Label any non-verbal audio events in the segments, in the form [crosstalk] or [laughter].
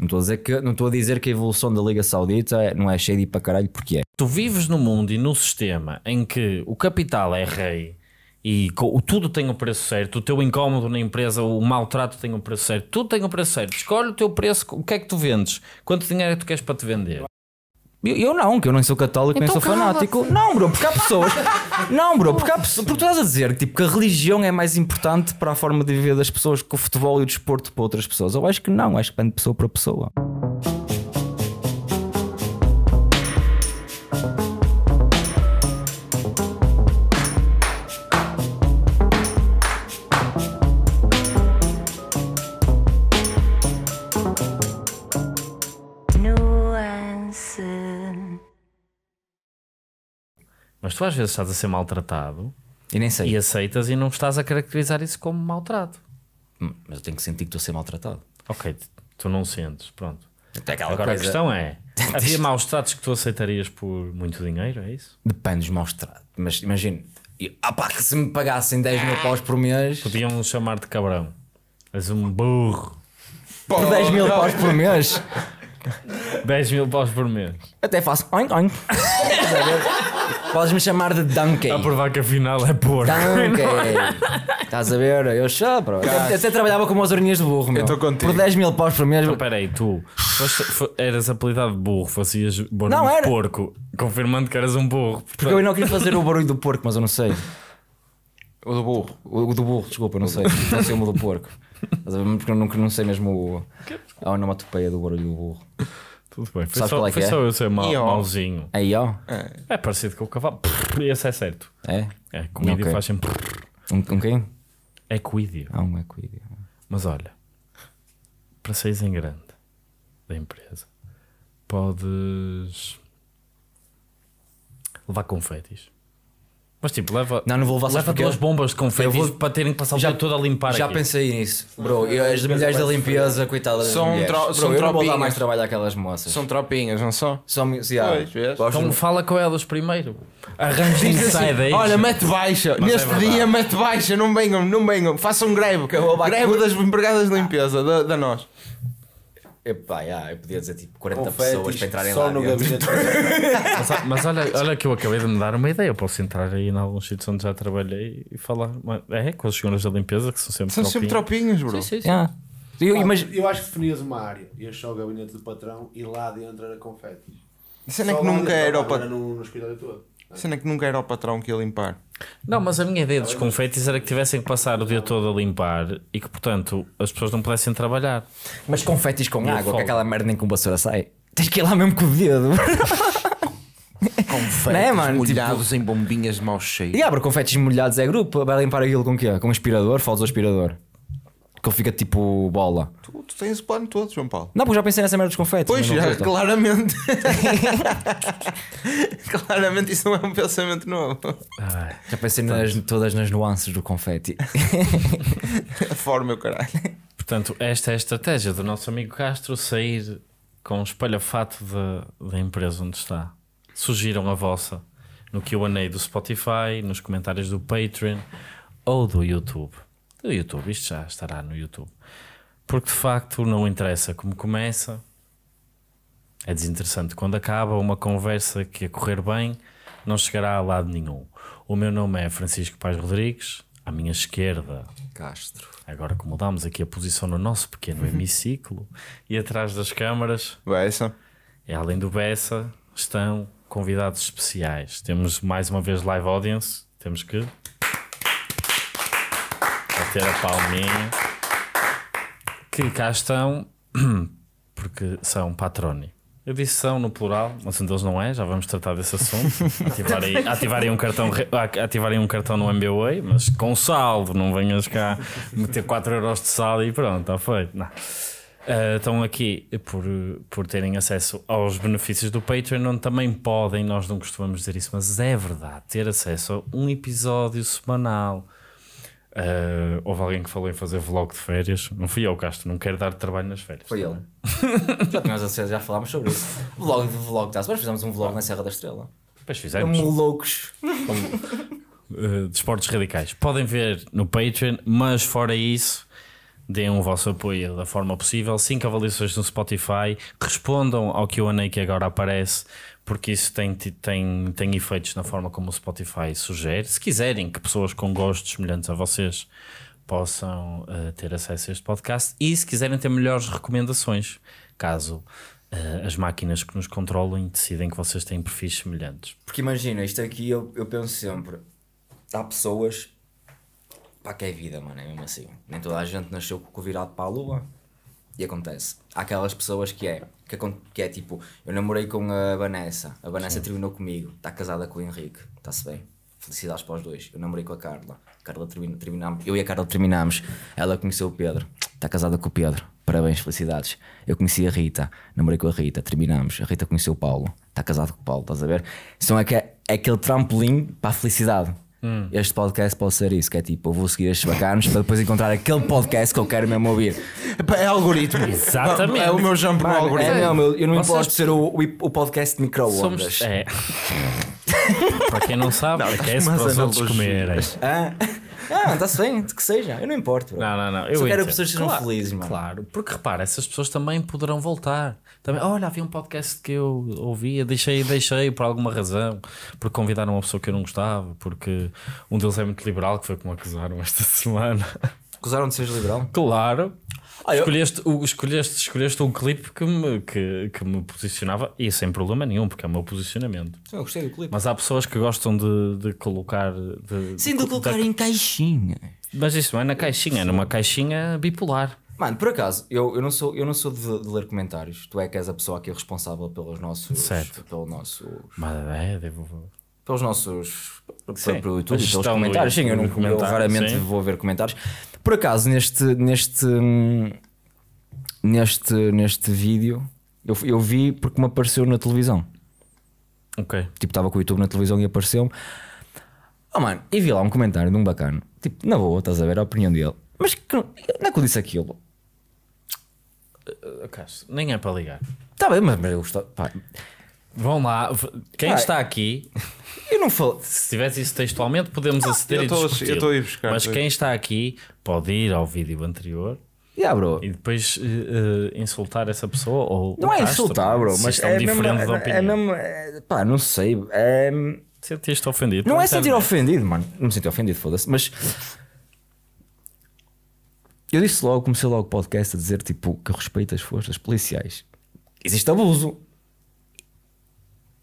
Não estou a dizer que, não estou a, dizer que a evolução da Liga Saudita é- não é cheia de ir para caralho, porque é. Tu vives num mundo e num sistema em que o capital é rei e tudo tem o um preço certo, o teu incómodo na empresa, o maltrato tem o um preço certo, tudo tem o um preço certo. Escolhe o teu preço, o que é que tu vendes, quanto dinheiro é que tu queres para te vender. Eu, eu não, que eu não sou católico, então, nem sou calma. fanático. Não, bro, porque há pessoas. [laughs] não, bro, porque há pessoas. Porque tu estás a dizer tipo, que a religião é mais importante para a forma de viver das pessoas que o futebol e o desporto para outras pessoas. Eu acho que não, acho que depende de pessoa para pessoa. Mas tu às vezes estás a ser maltratado e nem sei. E aceitas e não estás a caracterizar isso como maltrato. Hum, mas eu tenho que sentir que estou a ser maltratado. Ok, tu não sentes, pronto. aquela Agora coisa... a questão é: [laughs] havia maus tratos que tu aceitarias por muito dinheiro, é isso? Depende dos maus tratos. Mas imagina, ah que se me pagassem 10 mil paus por mês. Podiam chamar-te cabrão. És um burro. Por 10 mil paus por mês? 10 [laughs] mil paus por mês. Até faço oink oink. Podes me chamar de Donkey. Tá a provar que afinal é porco. Donkey. [laughs] Estás a ver? Eu chapro. Até, até trabalhava com umas orelhinhas de burro, meu. Eu estou contigo. Por 10 mil paus por mês. espera então, peraí, tu foste, eras apelidado de burro, fazias barulho de era. porco, confirmando que eras um burro. Porque eu não queria fazer o barulho do porco, mas eu não sei. O do burro, o do burro, desculpa, não sei, não sei o do porco. Porque eu nunca não sei mesmo o, a onomatopeia do barulho do burro. Tudo bem, foi, qual só, é que foi é? só eu ser mau, Ió. mauzinho. É é. é parecido com o cavalo. Esse é certo. É? É, com o faz sempre. Um, um quem? É coídio. Ah, um é equídeo. Mas olha, para seres em grande da empresa, podes levar confetes. Mas tipo, leva. Não, não vou levar Leva duas bombas de confetes vou... para terem que passar o já, dia todo a limpar. Já aqui. pensei nisso, bro. E as mulheres da limpeza, coitadas. São, Tro... Bro, são eu tropinhas. Não vou dar mais trabalho àquelas moças. São tropinhas, não são? São. Yeah. Pois, então fala com elas primeiro. Arranja inside assim, aí. Olha, mete baixa. Mas Neste é dia, mete baixa. Não venham, não venham. Façam um greve. Greve das empregadas de limpeza, da, da nós. Epá, yeah, eu podia dizer tipo 40 Confetes, pessoas para entrarem só lá. No gabinete. [laughs] mas, ah, mas olha, olha que eu acabei de me dar uma ideia. Eu posso entrar aí em alguns sítios onde já trabalhei e falar. É, com as senhoras da limpeza que são sempre São sempre tropinhos, bro. Sim, sim, sim. Yeah. Eu, ah, imag... eu acho que definias uma área. Ias só o gabinete do patrão e lá dentro era confetes. isso é que nunca era o patrão. No, no escritório todo. Cena é que nunca era o patrão que ia limpar. Não, mas a minha ideia dos confetes era que tivessem que passar o dia todo a limpar e que, portanto, as pessoas não pudessem trabalhar. Mas confetes com água, que aquela merda nem com vassoura sai. Tens que ir lá mesmo com o dedo. confetes é, mano? Tipo, molhados tipo... em bombinhas de mau cheio. E abre confetes molhados é grupo. Vai limpar aquilo com o quê? Com um aspirador? falta o aspirador que ele fica tipo bola. Tu, tu tens o plano todo, João Paulo. Não, porque já pensei nessa merda dos confetes. Pois, já, claramente. [laughs] claramente isso não é um pensamento novo. já pensei nas, todas nas nuances do confete. [laughs] A forma, o caralho. Portanto, esta é a estratégia do nosso amigo Castro sair com o espalhafato da empresa onde está. Sugiram a vossa no QA do Spotify, nos comentários do Patreon ou do YouTube do YouTube. Isto já estará no YouTube. Porque de facto não interessa como começa. É desinteressante quando acaba uma conversa que a correr bem não chegará a lado nenhum. O meu nome é Francisco Paz Rodrigues, à minha esquerda. Castro. Agora que mudámos aqui a posição no nosso pequeno [laughs] hemiciclo e atrás das câmaras. Bessa. E além do Bessa, estão convidados especiais. Temos mais uma vez live audience. Temos que bater a palminha. Que cá estão, [clears throat] porque são patroni. Eu disse são no plural, mas um então deles não é, já vamos tratar desse assunto. [laughs] Ativarem, um, cartão, ativarem um cartão no MBWay, mas com saldo, não venhas cá meter 4 euros de saldo e pronto, está feito. Não. Uh, estão aqui por, por terem acesso aos benefícios do Patreon, onde também podem, nós não costumamos dizer isso, mas é verdade, ter acesso a um episódio semanal Uh, houve alguém que falou em fazer vlog de férias. Não fui eu, Castro, não quero dar trabalho nas férias. Foi ele. [laughs] já tínhamos já falámos sobre isso. Vlog de vlog, tá? Nós fizemos um vlog na Serra da Estrela. Pois fizemos. Como loucos. Como, uh, de esportes radicais. Podem ver no Patreon, mas fora isso, deem o vosso apoio da forma possível. 5 avaliações no Spotify. Respondam ao QA que agora aparece porque isso tem, tem, tem efeitos na forma como o Spotify sugere. Se quiserem que pessoas com gostos semelhantes a vocês possam uh, ter acesso a este podcast e se quiserem ter melhores recomendações, caso uh, as máquinas que nos controlam decidem que vocês têm perfis semelhantes. Porque imagina, isto aqui eu, eu penso sempre: há pessoas. Pá, que é vida, mano, é mesmo assim. Nem toda a gente nasceu com o virado para a lua e acontece. Há aquelas pessoas que é, que, que é tipo, eu namorei com a Vanessa, a Vanessa Sim. terminou comigo, está casada com o Henrique, está-se bem. Felicidades para os dois. Eu namorei com a Carla. Carla termina, terminamos, eu e a Carla terminamos. Ela conheceu o Pedro. Está casada com o Pedro. Parabéns, felicidades. Eu conheci a Rita, namorei com a Rita, terminamos. A Rita conheceu o Paulo. Está casado com o Paulo, estás a ver? São é aquele trampolim para a felicidade. Hum. Este podcast pode ser isso, que é tipo, eu vou seguir estes bacanos para depois encontrar aquele podcast que eu quero mesmo ouvir. É algoritmo. Exatamente. É o meu jump algoritmo. É, não, eu não me posso ser o, o podcast de micro-ondas. Somos... É. para quem não sabe, Não, é que é para os outros comerem. Ah? Ah, está-se bem, que seja. Eu não importo. Bro. Não, não, não. Eu Só quero que as pessoas sejam claro, felizes, mano. Claro, porque repara, essas pessoas também poderão voltar. Também, olha, havia um podcast que eu ouvia, deixei, deixei por alguma razão, porque convidaram uma pessoa que eu não gostava, porque um deles é muito liberal, que foi como acusaram esta [laughs] semana. Acusaram de seres liberal? Claro. Ah, eu... escolheste, escolheste, escolheste um clipe que me, que, que me posicionava, e sem problema nenhum, porque é o meu posicionamento. Sim, eu gostei do clipe. Mas há pessoas que gostam de, de colocar. De, Sim, de, de colocar da... em caixinha. Mas isso não é na caixinha, é numa caixinha bipolar. Mano, por acaso, eu, eu não sou, eu não sou de, de, ler comentários. Tu é que és a pessoa que é responsável pelos nossos. Certo. Pelo nosso. Mas é, devo pelos nossos sim, pelo YouTube, pelos comentários. Sim, eu, não, eu raramente sim. vou ver comentários. Por acaso, neste neste neste neste vídeo, eu, eu vi porque me apareceu na televisão. Ok. Tipo, estava com o YouTube na televisão e apareceu-me. Oh mano, e vi lá um comentário de um bacano. Tipo, na boa, estás a ver a opinião dele. Mas que, não é que eu disse aquilo? Eh, eh, acaso nem é para ligar. Está bem, mas, mas eu gostava. Vão lá, quem Ai, está aqui. Eu não falo. Se tivesse isso textualmente, podemos aceder eu e a ir buscar, mas quem está aqui pode ir ao vídeo anterior Yeah, bro. E depois uh, insultar essa pessoa ou não é insultar, bro, mas é diferente da opinião. É mesmo, é, eh, pá, não sei. É... Sentiste ofendido? Não é sentir ofendido, mano. Não me senti ofendido, foda-se. Mas eu disse logo, comecei logo o podcast a dizer tipo que eu respeito as forças policiais. Existe abuso.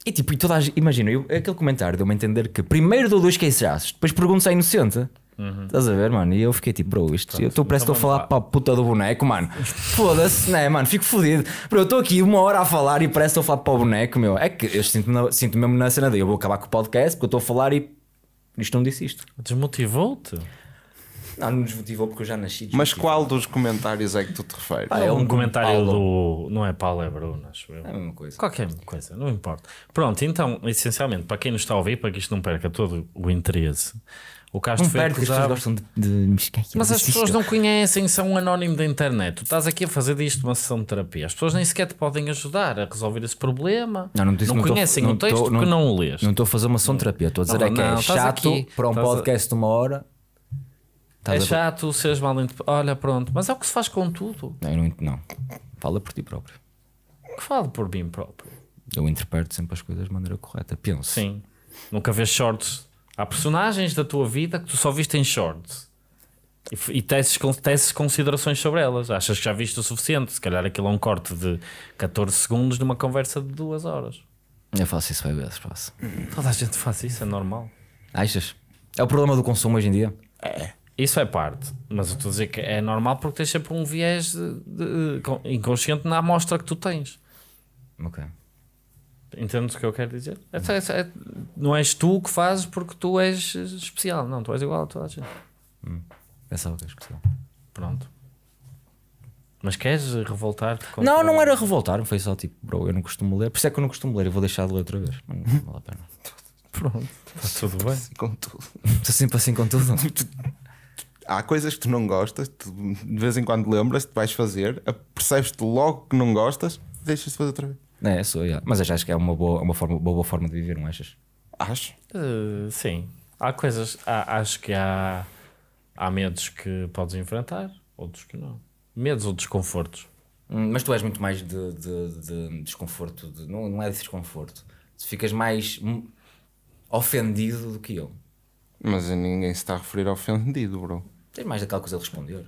E tipo, e toda a, imagina, eu, aquele comentário deu-me a entender que primeiro dou dois queijaços, é depois pergunto se é inocente. Uhum. Estás a ver, mano? E eu fiquei tipo, bro, isto Pronto, eu estou parece que estou a falar para a puta do boneco, mano. Foda-se, né, mano? Fico fodido. Bro, eu estou aqui uma hora a falar e parece que estou a falar para o boneco, meu. É que eu sinto, na, sinto mesmo na cena daí. Eu vou acabar com o podcast porque eu estou a falar e isto não disse isto. Desmotivou-te? Ah, não nos motivou porque eu já nasci. Mas qual dos comentários é que tu te referes? Ah, é um, um comentário Paulo. do. Não é Paulo, é Bruno, acho eu. É a mesma coisa. Qualquer coisa, não importa. Pronto, então, essencialmente, para quem nos está a ouvir, para que isto não perca todo o interesse. O Castro não foi perde, acusado... as pessoas gostam de, de... Mas as pessoas não conhecem, são um anónimo da internet. Tu estás aqui a fazer disto uma sessão de terapia. As pessoas nem sequer te podem ajudar a resolver esse problema. Não, não, disse, não, não conhecem tô, o texto porque não, não o lês. Não estou a fazer uma sessão de terapia. Estou a dizer não, é que é chato aqui, para um podcast de uma hora Tá é a- chato seres mal interpretado. Olha, pronto, mas é o que se faz com tudo. Não, não, não. Fala por ti próprio. Que falo por mim próprio. Eu interpreto sempre as coisas de maneira correta. Penso. Sim. Nunca vês shorts. Há personagens da tua vida que tu só viste em shorts. E, e teces, teces considerações sobre elas. Achas que já viste o suficiente? Se calhar aquilo é um corte de 14 segundos numa conversa de duas horas. Eu faço isso várias vezes. Faço. Toda a gente faz isso, é normal. Achas? É o problema do consumo hoje em dia? É. Isso é parte, mas eu estou a dizer que é normal porque tens sempre um viés de, de, inconsciente na amostra que tu tens. Ok. Entendes o que eu quero dizer? É, é, é, não és tu que fazes porque tu és especial, não, tu és igual a toda a gente. Hum. o que é especial. Pronto. Mas queres revoltar-te? Não, não era revoltar, foi só tipo, bro, eu não costumo ler, por isso é que eu não costumo ler, eu vou deixar de ler outra vez. Não, não vale a pena. Pronto, está tudo bem. Assim com tudo. Estou sempre assim com tudo. [laughs] há coisas que tu não gostas, tu de vez em quando lembras-te, vais fazer, percebes-te logo que não gostas, deixas de fazer outra vez. É, sou, yeah. mas acho que é uma boa, uma, forma, uma boa forma de viver, não achas? Acho. Uh, sim. Há coisas, há, acho que há, há medos que podes enfrentar, outros que não. Medos ou desconfortos. Hum, mas tu és muito mais de, de, de desconforto, de, não, não é de desconforto. Tu ficas mais hum, ofendido do que eu. Mas ninguém se está a referir a ofendido, bro. Tens mais daquela coisa a responder.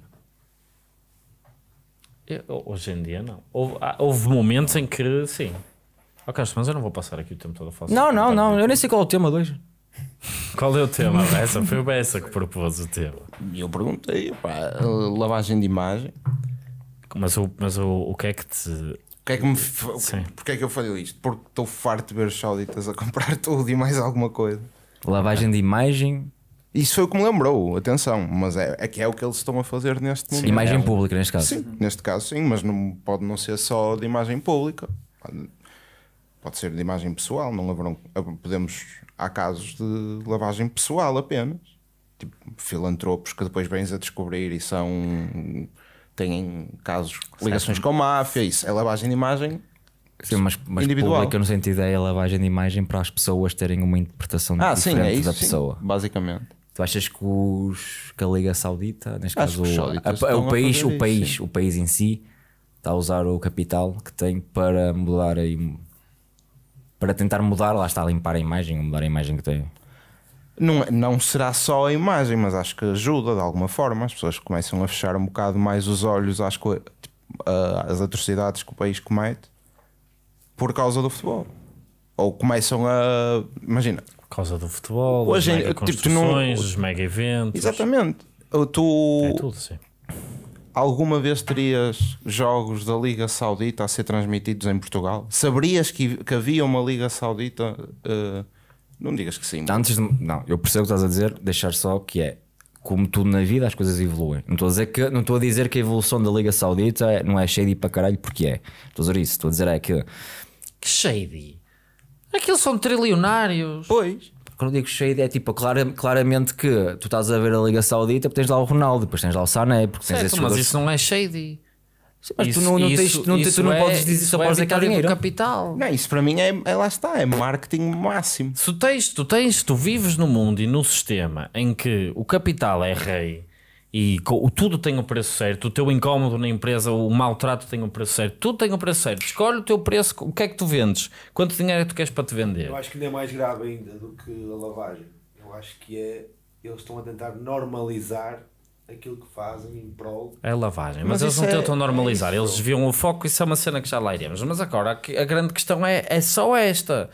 Eu, hoje em dia, não. Houve, ah, houve momentos em que, sim. ok mas eu não vou passar aqui o tempo todo a falar. Não, não, não. Eu nem sei qual é o tema de hoje. Qual é o tema? [laughs] Essa foi o Bessa que propôs o tema. E eu perguntei, pá, lavagem de imagem. Mas, o, mas o, o que é que te. O que é que me. Sim. é que eu falei isto? Porque estou farto de ver os sauditas a comprar [laughs] tudo e mais alguma coisa. Lavagem de imagem isso foi o que me lembrou, atenção, mas é, é que é o que eles estão a fazer neste momento. Sim, imagem pública, neste caso. Sim, neste caso sim, mas não, pode não ser só de imagem pública. Pode, pode ser de imagem pessoal, não lavrão, podemos há casos de lavagem pessoal apenas. Tipo, filantropos que depois vêm a descobrir e são têm casos, ligações com a máfia, isso é lavagem de imagem Sim, mas, mas individual. pública no sentido é a lavagem de imagem para as pessoas terem uma interpretação ah, diferente sim, é isso, da pessoa. Sim, basicamente. Tu achas que, os, que a Liga Saudita, neste Acho caso o, a, a, o país, o país, o país em si, está a usar o capital que tem para mudar aí, para tentar mudar, lá está a limpar a imagem, mudar a imagem que tem. Não, é, não será só a imagem, mas acho que ajuda de alguma forma. As pessoas começam a fechar um bocado mais os olhos às, tipo, às atrocidades que o país comete por causa do futebol. Ou começam a. Imagina, por causa do futebol, Hoje, as tipo, construções, os mega eventos. Exatamente. Tu é tudo, sim. alguma vez terias jogos da Liga Saudita a ser transmitidos em Portugal? Saberias que, que havia uma Liga Saudita? Uh, não digas que sim. Antes de, não, eu percebo o que estás a dizer, deixar só que é como tudo na vida, as coisas evoluem. Não estou a dizer que, não estou a, dizer que a evolução da Liga Saudita é, não é shady para caralho, porque é. Estou a dizer isso, estou a dizer é que. Que shady! Aqueles são trilionários. Pois. Quando digo cheio, é tipo claramente que tu estás a ver a Liga Saudita porque tens lá o Ronaldo, depois tens lá o Sané, porque tens certo, esses mas isso não é shady. Sim, mas isso, tu não, não, isso, tens, não, tu não é, podes dizer só após é dizer dinheiro. capital. Não, isso para mim é, é, lá está, é marketing máximo. Se tu tens, tu tens, tu vives num mundo e num sistema em que o capital é rei e tudo tem o um preço certo, o teu incómodo na empresa, o maltrato tem o um preço certo, tudo tem o um preço certo. Escolhe o teu preço, o que é que tu vendes, quanto dinheiro é que tu queres para te vender. Eu acho que ainda é mais grave ainda do que a lavagem. Eu acho que é, eles estão a tentar normalizar aquilo que fazem em prol. É lavagem, mas, mas eles não é, tentam normalizar, é eles desviam o foco, isso é uma cena que já lá iremos. Mas agora a grande questão é, é só esta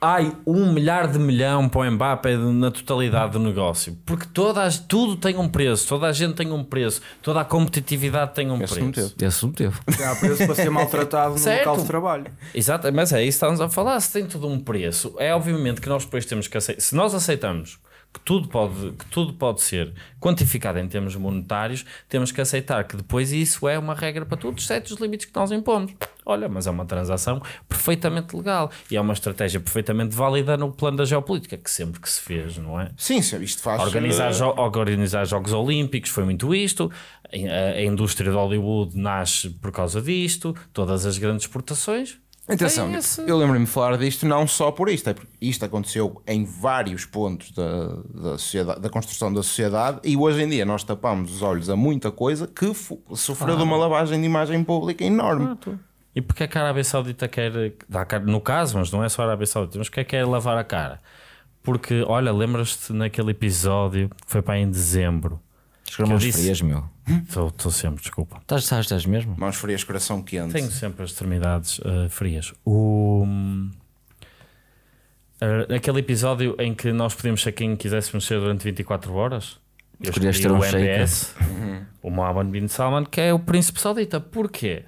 ai, um milhar de milhão para o Mbappé na totalidade do negócio. Porque todas, tudo tem um preço, toda a gente tem um preço, toda a competitividade tem um Esse preço. Não teve. Esse não teve. Há preço para ser maltratado no local de trabalho. Exato, mas é isso que estamos a falar. Se tem tudo um preço, é obviamente que nós depois temos que aceitar. Se nós aceitamos que tudo pode, que tudo pode ser quantificado em termos monetários, temos que aceitar que depois isso é uma regra para todos, exceto os limites que nós impomos. Olha, mas é uma transação perfeitamente legal e é uma estratégia perfeitamente válida no plano da geopolítica, que sempre que se fez, não é? Sim, sim isto faz. Organizar, eh, jo organizar Jogos Olímpicos foi muito isto, a, a indústria de Hollywood nasce por causa disto, todas as grandes exportações Atenção, é eu lembro-me de falar disto não só por isto, é porque isto aconteceu em vários pontos da, da, da, construção da sociedade e hoje em dia nós tapamos os olhos a muita coisa que sofreu ah. de uma lavagem de imagem pública enorme. e porque é que a Arábia Saudita quer, no caso, mas não é só a Arábia Saudita, mas é que quer lavar a cara? Porque, olha, lembras-te naquele episódio que foi para em dezembro? Escrevemos frias, meu. Estou hum? sempre, desculpa. Estás, estás, estás mesmo? Mãos frias, coração quente. Tenho sempre as extremidades uh, frias. O. Hum, eh, aquele episódio em que nós podíamos ser quem quiséssemos ser durante 24 horas. Eu ter um o MBS, uhum. o Mohammed Bin Salman, que é o príncipe saudita. Porquê?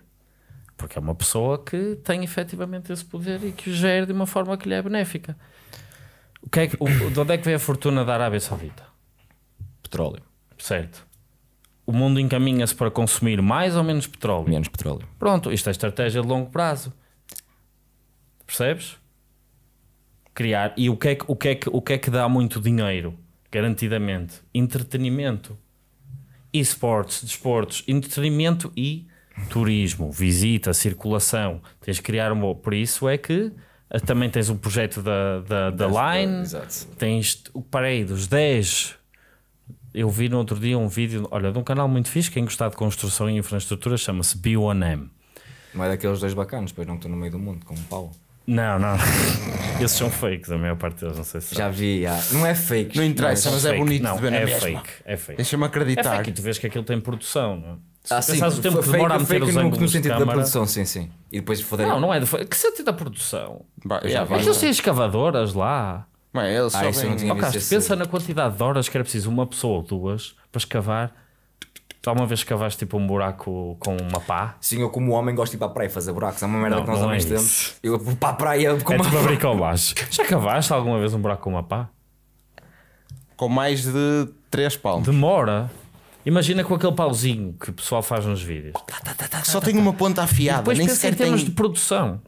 Porque é uma pessoa que tem efetivamente esse poder e que o gera de uma forma que lhe é benéfica. O que é que, o, de onde é que vem a fortuna da Arábia Saudita? Petróleo. Certo o mundo encaminha-se para consumir mais ou menos petróleo? Menos petróleo. Pronto, isto é estratégia de longo prazo. Percebes? Criar. E o que é que, o que, é que, o que, é que dá muito dinheiro? Garantidamente. Entretenimento. Esportes, desportos, entretenimento e turismo, visita, circulação. Tens de criar um. Por isso é que eh, também tens um projeto da, da, da Line. Exato. Tens, parei, dos 10 eu vi no outro dia um vídeo, olha, de um canal muito fixe, quem gostar de construção e infraestrutura chama-se B1M. Não é daqueles dois bacanos, pois não estou no meio do mundo, como um pau. Não, não. [laughs] Esses são fakes, a maior parte deles, não sei se. Já sabe. vi, já. Não é fake. Não interessa, mas, é, fake. bonito não, de ver é na fake, É fake. Deixa-me acreditar. É fake, e tu vês que aquilo tem produção, não é? ah, sim, o tempo que demora a meter fake os no, no sentido da produção, sim, sim. E depois foder. Não, não é. De... Que sentido da produção? Bah, é, já é, vai, já. Aquilo sem escavadoras lá. Mano, eles ah, não pensa na quantidade de horas que era preciso uma pessoa ou duas para escavar. Tu uma vez escavaste tipo um buraco com uma pá? Sim, eu como homem gosto de ir para a praia fazer buracos. É uma merda Não, que nós homens é temos. Eu vou para a praia com É uma... tipo abrir com baixo. Já cavaste alguma vez um buraco com uma pá? Com mais de 3 palmos. Demora. Imagina com aquele pauzinho que o pessoal faz nos vídeos. Tá, tá, tá, só tem uma ponta afiada, Depois nem pensa em tem. termos de produção.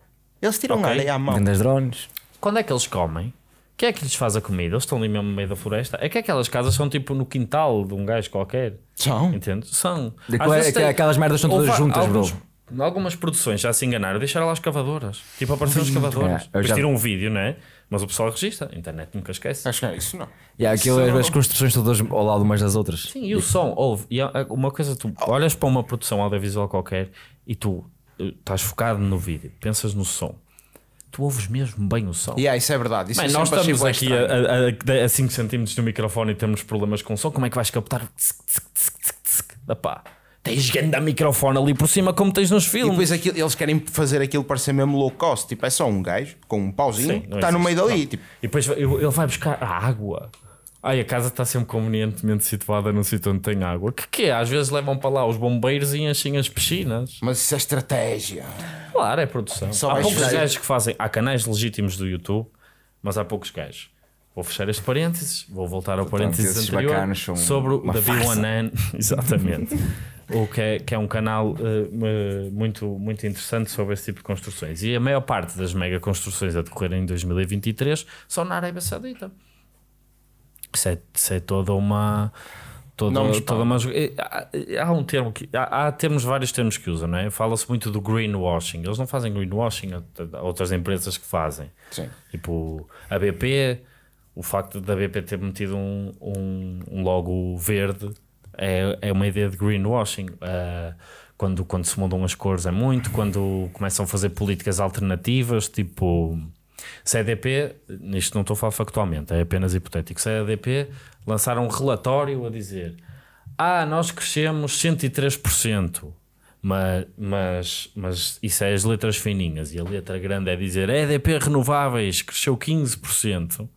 Eles tiram a areia à mão. Vendas drones. Quando é que eles comem? Que é que lhes faz a comida? Eles estão ali mesmo no meio da floresta. É que aquelas casas são tipo no quintal de um gajo qualquer. São. Entende? São. De qual, é, tem... Aquelas merdas são todas juntas, alguns, bro. Algumas produções já se enganaram, deixaram lá escavadoras. Tipo, apareceram escavadoras. É, já... tiram um vídeo, não é? Mas o pessoal registra, a internet nunca esquece. Acho que é isso, não. E há aquilo, as, construções todas ao lado umas das outras. Sim, e o som, ouve. E é, uma coisa, tu olhas para uma produção audiovisual qualquer e tu eh, estás focado no vídeo, pensas no som tu ouves mesmo bem o som. Yeah, isso é verdade. Isso é nós estamos assim, aqui é a, a, a 5 cm do microfone e temos problemas com o som. Como é que vais captar? Epá, tens grande microfone ali por cima, como tens nos filmes. E depois aquilo, eles querem fazer aquilo parecer mesmo low cost. Tipo, é só um gajo com um pauzinho Sim, que está no meio dali. Tipo. E depois ele vai buscar a água. Ai, a casa está sempre convenientemente situada num sítio onde tem água. Que que é? Às vezes levam para lá os bombeiros e enchem as piscinas. Mas isso é estratégia. Claro, é produção. Só há poucos gajos que fazem. Há canais legítimos do YouTube, mas há poucos gajos. Vou fechar este parênteses, vou voltar ao Portanto, anterior sobre o Davi Onan, [laughs] exatamente, o que é, que é um canal uh, muito, muito interessante sobre esse tipo de construções. E a maior parte das mega construções a decorrer em 2023 são na Arábia Saudita. Isso é, isso é toda uma. Toda, toda uma, há, um termo que. Há, há termos, vários termos que usam, não é? Fala-se muito do greenwashing. Eles não fazem greenwashing, há outras empresas que fazem. Sim. Tipo, a BP, o facto da BP ter metido um, um, um logo verde é, é uma ideia de greenwashing. Uh, quando, quando se mudam as cores é muito, quando começam a fazer políticas alternativas, tipo se a EDP, isto não estou a falar factualmente, é apenas hipotético, se a EDP lançar um relatório a dizer ah, nós crescemos 103%, mas, mas, mas isso é as letras fininhas, e a letra grande é dizer a EDP Renováveis cresceu 15%,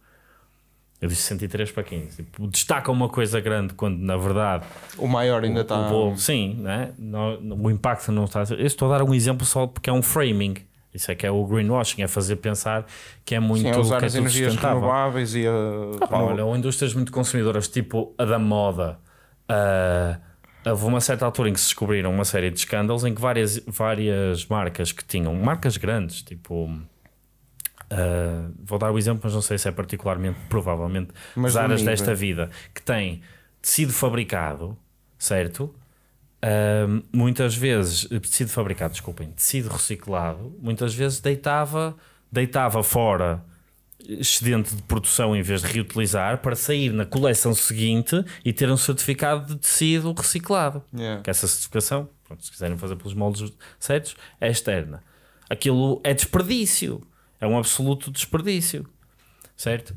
eu disse 103 para 15. Tipo, destaca uma coisa grande quando, na verdade. O maior ainda o, está. O bolo, sim, né? o impacto não está. Eu estou a dar um exemplo só porque é um framing. Isso é que é o greenwashing, é fazer pensar que é muito. Sim, é usar é as energias renováveis e a. Ah, pá, olha, ou indústrias muito consumidoras, tipo a da moda. Uh, houve uma certa altura em que se descobriram uma série de escândalos em que várias, várias marcas que tinham, marcas grandes, tipo. Uh, vou dar o exemplo, mas não sei se é particularmente, provavelmente, mas áreas desta vida, que tem tecido fabricado, certo? muitas vezes, eh, tecido fabricado, desculpem, tecido reciclado, muitas vezes deitava, deitava fora excedente de produção em vez de reutilizar para sair na coleção seguinte e ter um certificado de tecido reciclado. Yeah. Que essa certificação, pronto, se quiserem fazer pelos moldes certos, é externa. Aquilo é desperdício, é um absoluto desperdício certo?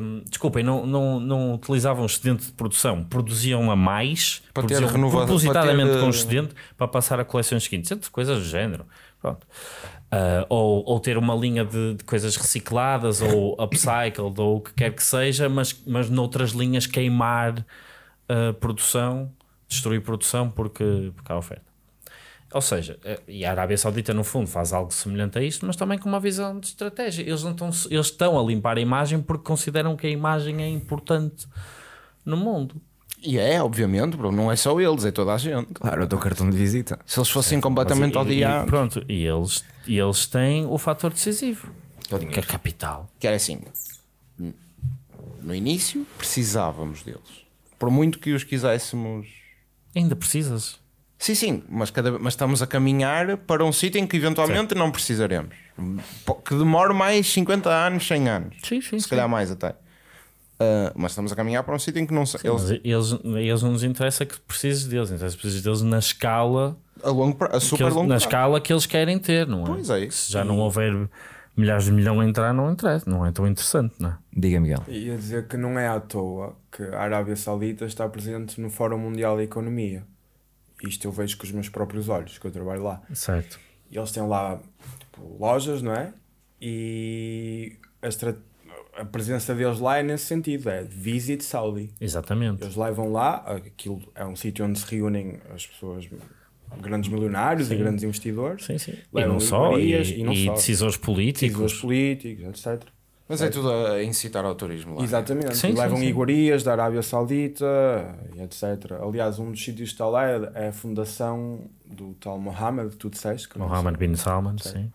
Um, desculpem, não, não, não utilizavam excedente de produção, produziam a mais, para produziam ter renovado, propositadamente para ter... com eh, excedente para passar a coleções seguintes, coisas do género. Pronto. Uh, ou, ou ter uma linha de, de, coisas recicladas, ou upcycled, ou o que quer que seja, mas, mas noutras linhas queimar uh, produção, destruir produção porque, porque há oferta. Ou seja, eh, e a Arábia Saudita, no fundo, faz algo semelhante a isto, mas também com uma visão de estratégia. Eles, não estão, eles estão a limpar a imagem porque consideram que a imagem é importante no mundo. E é, obviamente, bro, não é só eles, é toda a gente. Claro, eu dou cartão de visita. Se eles fossem é, completamente odiados. Pronto, e eles, e eles têm o fator decisivo, que, que é capital. Que era assim: no início precisávamos deles. Por muito que os quiséssemos. Ainda precisas. Sim, sim, mas, cada, mas estamos a caminhar para um sítio em que eventualmente sim. não precisaremos. Que demore mais 50 anos, 100 anos. Sim, sim. Se sim. calhar mais até. Uh, mas estamos a caminhar para um sítio em que não sei. Eles... eles... eles, não nos interessa que precises deles, interessa que precises deles na escala. A longo pra... a super eles, longo Na escala que eles querem ter, não é? Pois é. Se já não houver milhares de milhão a entrar, não interessa, não é tão interessante, não é? Diga, Miguel. Ia dizer que não é à toa que a Arábia Saudita está presente no Fórum Mundial da Economia isto eu vejo com os meus próprios olhos, que eu trabalho lá. Certo. E eles têm lá tipo, lojas, não é? E a, a, presença deles lá é nesse sentido, é visit Saudi. Exatamente. Eles vão lá, aquilo é um sítio onde se reúnem as pessoas grandes milionários sim. e grandes investidores. Sim, sim. e não só, e, e, não e só. decisores políticos. Decisores políticos, etc. Mas é tudo a incitar ao turismo lá. Né? Exatamente. Sim, levam sim, sim. iguarias da Arábia Saudita e etc. Aliás, um dos sítios que está lá é, é a fundação do tal Mohammed, que tu disseste. Que Mohammed bin é Salman, sim.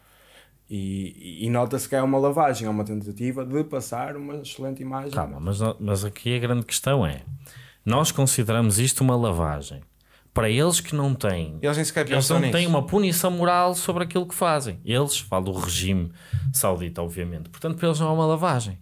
E, e nota-se que é uma lavagem, é uma tentativa de passar uma excelente imagem. Calma, mas, mas aqui a grande questão é: nós consideramos isto uma lavagem para eles que não têm. Eles eles não têm uma punição moral sobre aquilo que fazem. Eles, falo do regime saudita, obviamente. Portanto, para eles não é uma lavagem.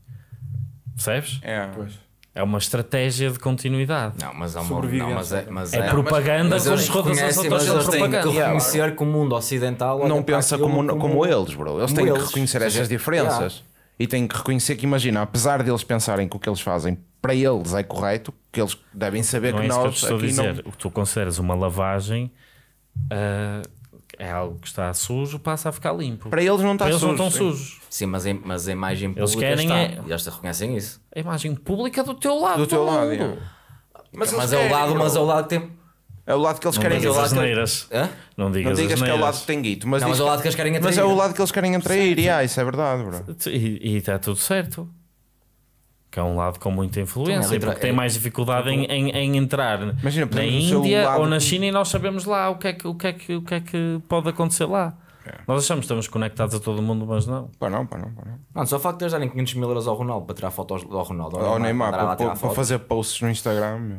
Percebes? É. Pois. É uma estratégia de continuidade. Não, mas, amor, não, mas é, mas é, é propaganda mas, mas eles reconhecem, mas eles têm que reconhecer que o mundo ocidental não pensa como, como, como, eles, bro. Eles têm eles. que reconhecer essas diferenças. Yeah e tenho que reconhecer que, imagina, apesar deles pensarem que o que eles fazem para eles é correto, que eles devem saber não que é nós que aqui dizer. não. O que tu consideras uma lavagem uh, é algo que está sujo, passa a ficar limpo. Para eles não está para eles sujo. não estão sujos. Sim, mas, em, mas a imagem eles pública eles querem está. É... Eles reconhecem isso. A imagem pública é do teu lado. Do teu é. lado. Mas, mas é o lado, mas é o lado que tem é o lado que eles não querem. Não digas Não digas, não digas que é o lado que tem guito. Mas, não, mas, é o lado que eles querem atrair. Mas é o lado que eles querem atrair. E, ah, isso é verdade, bro. E está tudo certo. Que é um lado com muita influência. Então, é, porque tem mais dificuldade é, em, em, em, entrar Imagina, na Índia lado... ou na China e nós sabemos lá o que é que, o que, é que, o que, é que pode acontecer lá. É. Nós achamos que estamos conectados a todo mundo, mas não. Pá, não, pá, não, pá, não. só o facto de eles darem 500 mil euros ao Ronaldo para tirar fotos ao Ronaldo. Ao Neymar, para, para, fazer posts no Instagram. Meu.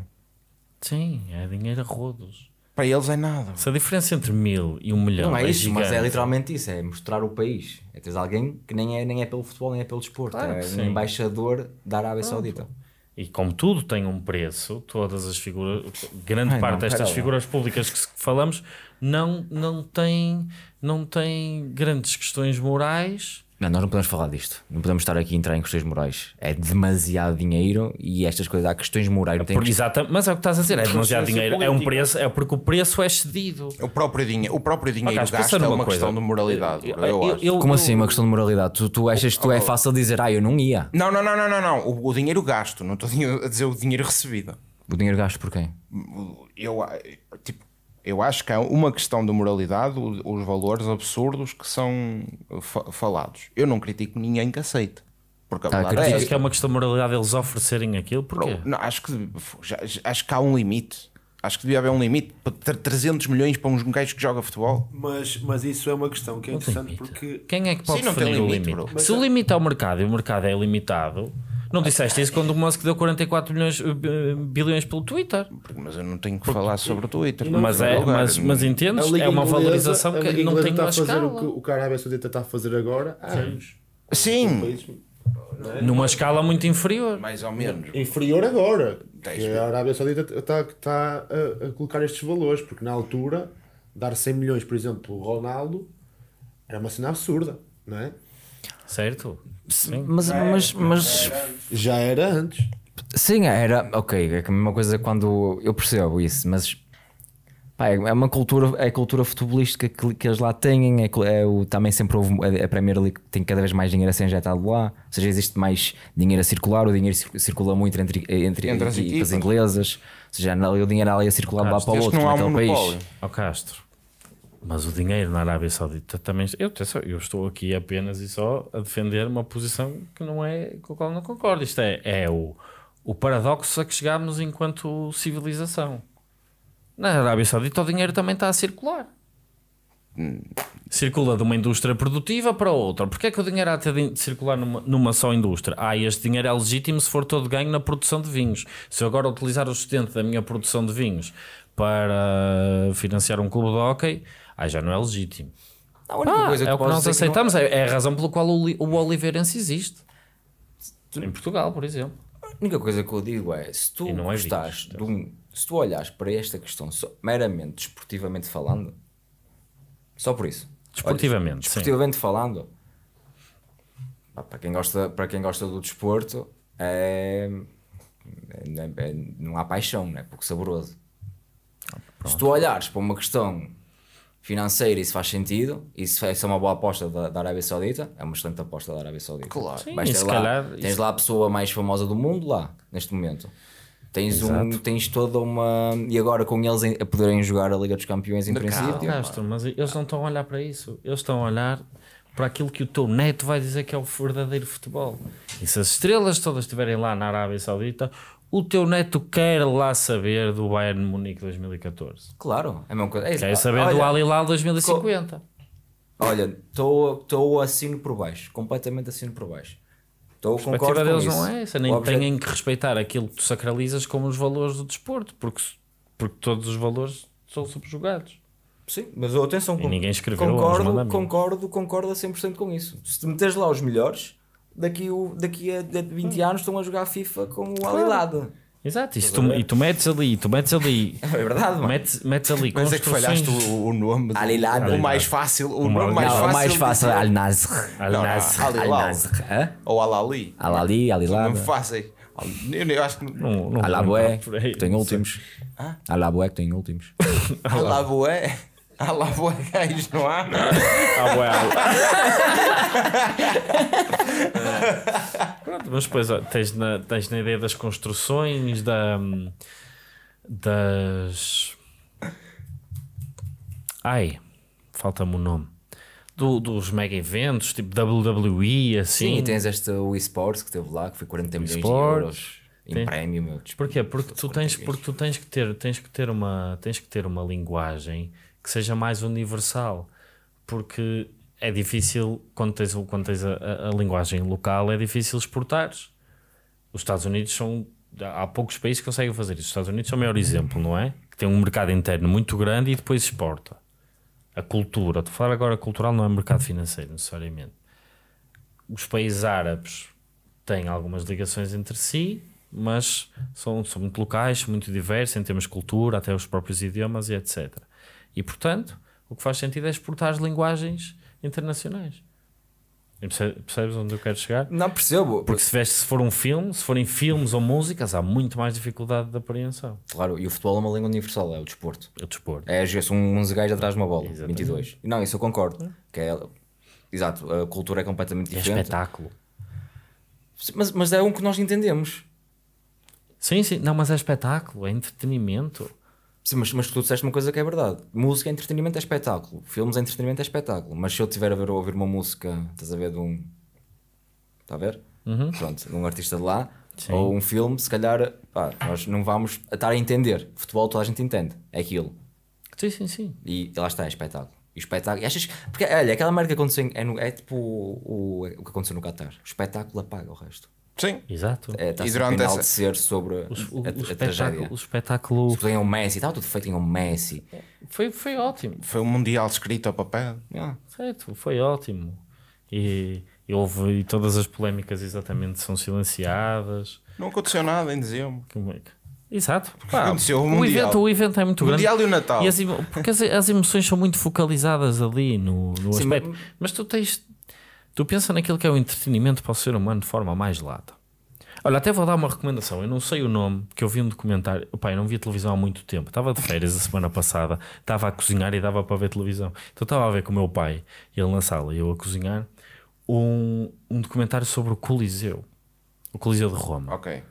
Sim, é dinheiro a rodos. Para eles é nada. Se a diferença entre mil e um milhão. Não é, é isso, gigante. mas é literalmente isso: é mostrar o país. É teres alguém que nem é, nem é pelo futebol, nem é pelo desporto. Claro é sim. um embaixador da Arábia Pronto. Saudita. E como tudo tem um preço, todas as figuras, grande Ai, parte não, destas figuras públicas que falamos não, não, tem não têm grandes questões morais não, nós não podemos falar disto. Não podemos estar aqui a entrar em questões morais. É demasiado dinheiro e estas coisas. Há questões morais. É por, que... mas é o que estás a dizer. É demasiado é dinheiro. É um preço. É porque o preço é excedido. O próprio dinheiro, o próprio dinheiro okay, gasto é uma coisa. questão de moralidade. Eu, eu, eu, eu Como assim uma questão de moralidade? Tu, tu achas que tu é oh, oh. fácil dizer, ah, eu não ia? Não, não, não, não, não. não. O, o dinheiro gasto. Não estou a dizer o dinheiro recebido. O dinheiro gasto por quem? Eu, tipo, eu acho que há uma questão de moralidade, os valores absurdos que são eh, falados. Eu não critico ninguém que aceite. Porque ah, é... que é uma questão de moralidade eles oferecerem aquilo? Porquê? Não, acho, que, já, acho que há um limite. Acho que devia haver um limite para 300 milhões para uns gajo que joga futebol. Mas, mas isso é uma questão que é não interessante porque. Quem é que pode Sim, não definir o limite? Se o é- limite é o mercado e o mercado é limitado, não disseste isso quando o Musk deu 44 milhões, eh, eh, bilhões pelo Twitter. Mas eu não tenho que Porque... falar sobre o Twitter. Mas, é, mas, mas entendes? É uma valorização que não tem está a fazer escala. o que o que a Arábia Saudita está a fazer agora há anos. Sim. Sim. É? Numa escala muito inferior. Mais ou menos. Inferior agora. Que a Arábia Saudita está, a, a, colocar estes valores, porque na altura, dar 100 milhões, por exemplo, o Ronaldo era uma cena absurda, não é? Certo? Sim. Mas, mas, mas. Já era antes. Sim, era. Ok, é a mesma coisa quando. Eu percebo isso, mas. Pá, é, é uma cultura, é a cultura futebolística que, que eles lá têm, é, é, o, também sempre houve é, a, Premier League tem cada vez mais dinheiro a ser injetado lá, ou seja, existe mais dinheiro a circular, o dinheiro circula muito entre, entre, entre as equipas inglesas, ou seja, o dinheiro ali a circular Castro, ah, de lá para o outro, naquele país. Ao oh, Castro. Mas o dinheiro na Arábia Saudita também. Eu, eu estou aqui apenas e só a defender uma posição que não é com a qual não concordo. Isto é, é o, o paradoxo a que chegámos enquanto civilização. Na Arábia Saudita o dinheiro também está a circular. Circula de uma indústria produtiva para outra. Porquê é que o dinheiro há de circular numa, numa só indústria? Ah, este dinheiro é legítimo se for todo ganho na produção de vinhos. Se eu agora utilizar o sustento da minha produção de vinhos para financiar um clube de hóquei, aí ah, já não é legítimo. A única Pá, ah, coisa que é o que nós aceitamos, que não... É, é a razão pelo qual o, o Oliveirense existe. Em Portugal, por exemplo. A única coisa que eu digo é, se tu não é de então. um, se tu olhas para esta questão só, meramente desportivamente falando, só por isso. Desportivamente, olhas, desportivamente falando, para quem gosta, para quem gosta do desporto, é, é, é não há paixão, né? pouco saboroso. Ah, se tu olhares para uma questão financeira isso faz sentido. Isso é uma boa aposta da, da Arábia Saudita. É uma excelente aposta da Arábia Saudita. Claro, Sim, Mas lá, calhar, tens isso... lá a pessoa mais famosa do mundo lá, neste momento. Tens, Exato. um, tens toda uma. E agora com eles a poderem jogar a Liga dos Campeões em de princípio. Castro, mas eles não estão a olhar para isso. Eles estão a olhar para aquilo que o teu neto vai dizer que é o verdadeiro futebol. E se as estrelas todas estiverem lá na Arábia Saudita, o teu neto quer lá saber do Bayern Munique 2014. Claro, é a mesma coisa. É quer saber olha, do Al Hilal 2050. Olha, estou assino por baixo, completamente assino por baixo. Estou concordo deles com deles não é essa, nem objeto... têm que respeitar aquilo que tu sacralizas como os valores do desporto, porque, porque todos os valores são subjugados. Sim, mas atenção, ninguém escreveu concordo, concordo, concordo a 100% com isso. Se te meteres lá os melhores, daqui, o, daqui a 20 hum. anos estão a jogar FIFA com o claro. Alilado. Exato, é tu, e tu metes ali, tu metes ali. [laughs] É verdade, metes, metes ali Mas é que falhaste o, o nome. Do, Alilado. É o mais fácil, o, o nome mais não, fácil. O mais fácil é Al nazr Al nazr Al Ou Al Ali. Al Ali, Alilado. Não me fácil. Eu, eu acho que. Não, não Alaboé, que tem últimos. Ah? Alaboé, que tem últimos. Alaboé? Alaboé, gajo, [laughs] não há? Alaboé. [laughs] É. Pronto, mas depois tens na, tens na ideia das construções, da, das. Ai, falta-me o nome. Do, dos mega eventos, tipo WWE, assim. Sim, e tens este esportes que teve lá, que foi 40 milhões de euros em tem... prémio meu tipo, porquê porque tu tens porque tu tens que ter tens que ter uma tens que ter uma linguagem que seja mais universal porque é difícil, quando tens, quando tens a, a, linguagem local, é difícil exportar. Os Estados Unidos são. Há poucos países que conseguem fazer isso. Os Estados Unidos são é o maior exemplo, não é? Que tem um mercado interno muito grande e depois exporta. A cultura, estou a falar agora cultural, não é mercado financeiro necessariamente. Os países árabes têm algumas ligações entre si, mas são, são muito locais, muito diversos em termos de cultura, até os próprios idiomas e etc. E portanto, o que faz sentido é exportar as linguagens internacionais. Percebes onde eu quero chegar? Não percebo. Porque se, veste, se for um filme, se forem filmes ou músicas, há muito mais dificuldade de apreensão. Claro, e o futebol é uma língua universal, é o desporto. É o desporto. É agir um, uns gajos atrás de uma bola, Exatamente. 22. Não, isso eu concordo. É. Que é, exato, a cultura é completamente é diferente. É espetáculo. Mas, mas é um que nós entendemos. Sim, sim. Não, mas é espetáculo, é entretenimento. Sim, mas, mas tu disseste uma coisa que é verdade. Música é entretenimento, é espetáculo. Filmes é entretenimento, é espetáculo. Mas se eu estiver a ver ou ouvir uma música, estás a ver de um. Está a ver? Uhum. Pronto, de um artista de lá, Sim. ou um filme, se calhar pá, nós não vamos estar a entender. Futebol toda a gente entende, é aquilo. Sim, sim, sim. E, e lá está, é espetáculo. E espetáculo. E achas, porque olha, aquela merda que aconteceu em, é, no, é, tipo o, o, o que aconteceu no Qatar. O espetáculo apaga o resto. Sim. Exato. É, e durante essa... ser sobre o, o, a, o, espetáculo, o espetáculo. Se um Messi, estava tudo feito em um Messi. É, foi, foi ótimo. Foi um mundial escrito a papel. Yeah. Certo, foi ótimo. E, e houve e todas as polémicas exatamente são silenciadas. Não aconteceu nada em dezembro. Como é que... Exato. Pá, aconteceu o, o evento, o evento é muito grande. O Mundial e o Natal. E as, porque as, as, emoções são muito focalizadas ali no, no Sim, aspecto. Mas... mas tu tens Tu pensa naquilo que é o entretenimento para o ser humano de forma mais lata. Olha, até vou dar uma recomendação. Eu não sei o nome, que eu vi um documentário. Pai, não vi televisão há muito tempo. Estava de férias a semana passada, estava a cozinhar e dava para ver televisão. Então estava a ver com o meu pai, ele na sala e eu a cozinhar, um, um documentário sobre o Coliseu. O Coliseu de Roma. Ok.